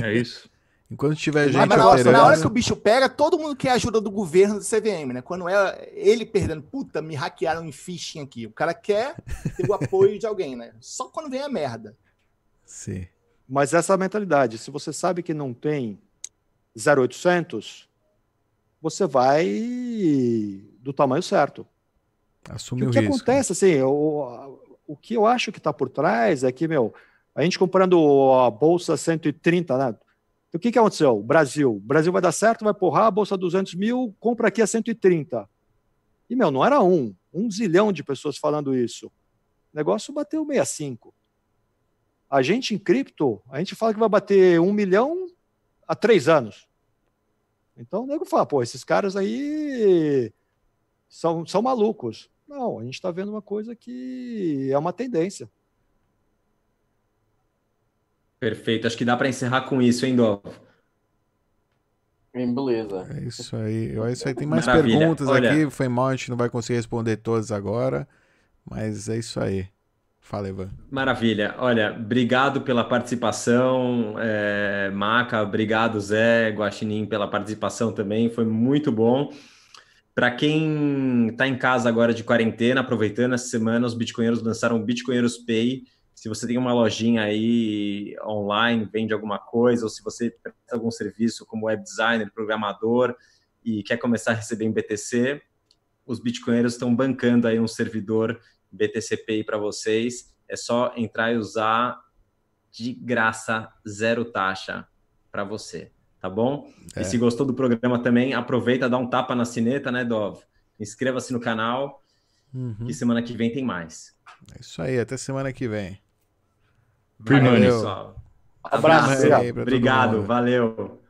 A: É isso. Enquanto tiver gente. Mas, na hora que o
E: bicho pega, todo mundo quer ajuda do governo do CVM, né? Quando é ele perdendo, puta, me hackearam em phishing aqui. O cara quer ter o apoio de alguém, né? Só quando vem a merda. Sim. Mas essa é mentalidade,
F: se você sabe que não tem 0800, você vai do tamanho certo.
A: Assume o, o que risco.
F: acontece, assim, o, o que eu acho que está por trás é que, meu, a gente comprando a bolsa 130, né? O que, que aconteceu? Brasil. Brasil vai dar certo, vai porrar, a bolsa 200 mil, compra aqui a 130. E, meu, não era um. Um zilhão de pessoas falando isso. O negócio bateu 65. A gente em cripto, a gente fala que vai bater um milhão há três anos. Então o nego fala, pô, esses caras aí são, são malucos. Não, a gente está vendo uma coisa que
C: é uma tendência.
D: Perfeito, acho que dá para encerrar com isso, hein, Dov?
C: Beleza. É
A: isso aí. É isso aí. Tem mais Maravilha. perguntas Olha... aqui. Foi mal, a gente não vai conseguir responder todas agora. Mas é isso aí. Fala, Ivan.
D: Maravilha. Olha, obrigado pela participação, é, Maca. Obrigado, Zé Guaxinim, pela participação também. Foi muito bom. Para quem está em casa agora de quarentena, aproveitando essa semana, os bitcoinheiros lançaram o Bitcoinheiros Pay se você tem uma lojinha aí online, vende alguma coisa, ou se você presta algum serviço como web designer, programador e quer começar a receber em BTC, os bitcoinheiros estão bancando aí um servidor BTCPI para vocês. É só entrar e usar de graça, zero taxa para você, tá bom? É. E se gostou do programa também, aproveita, dá um tapa na sineta, né, Dov? Inscreva-se no canal uhum. e semana que vem tem mais.
A: É isso aí, até semana que vem. Pre-money. Abraço. Obrigado,
D: valeu.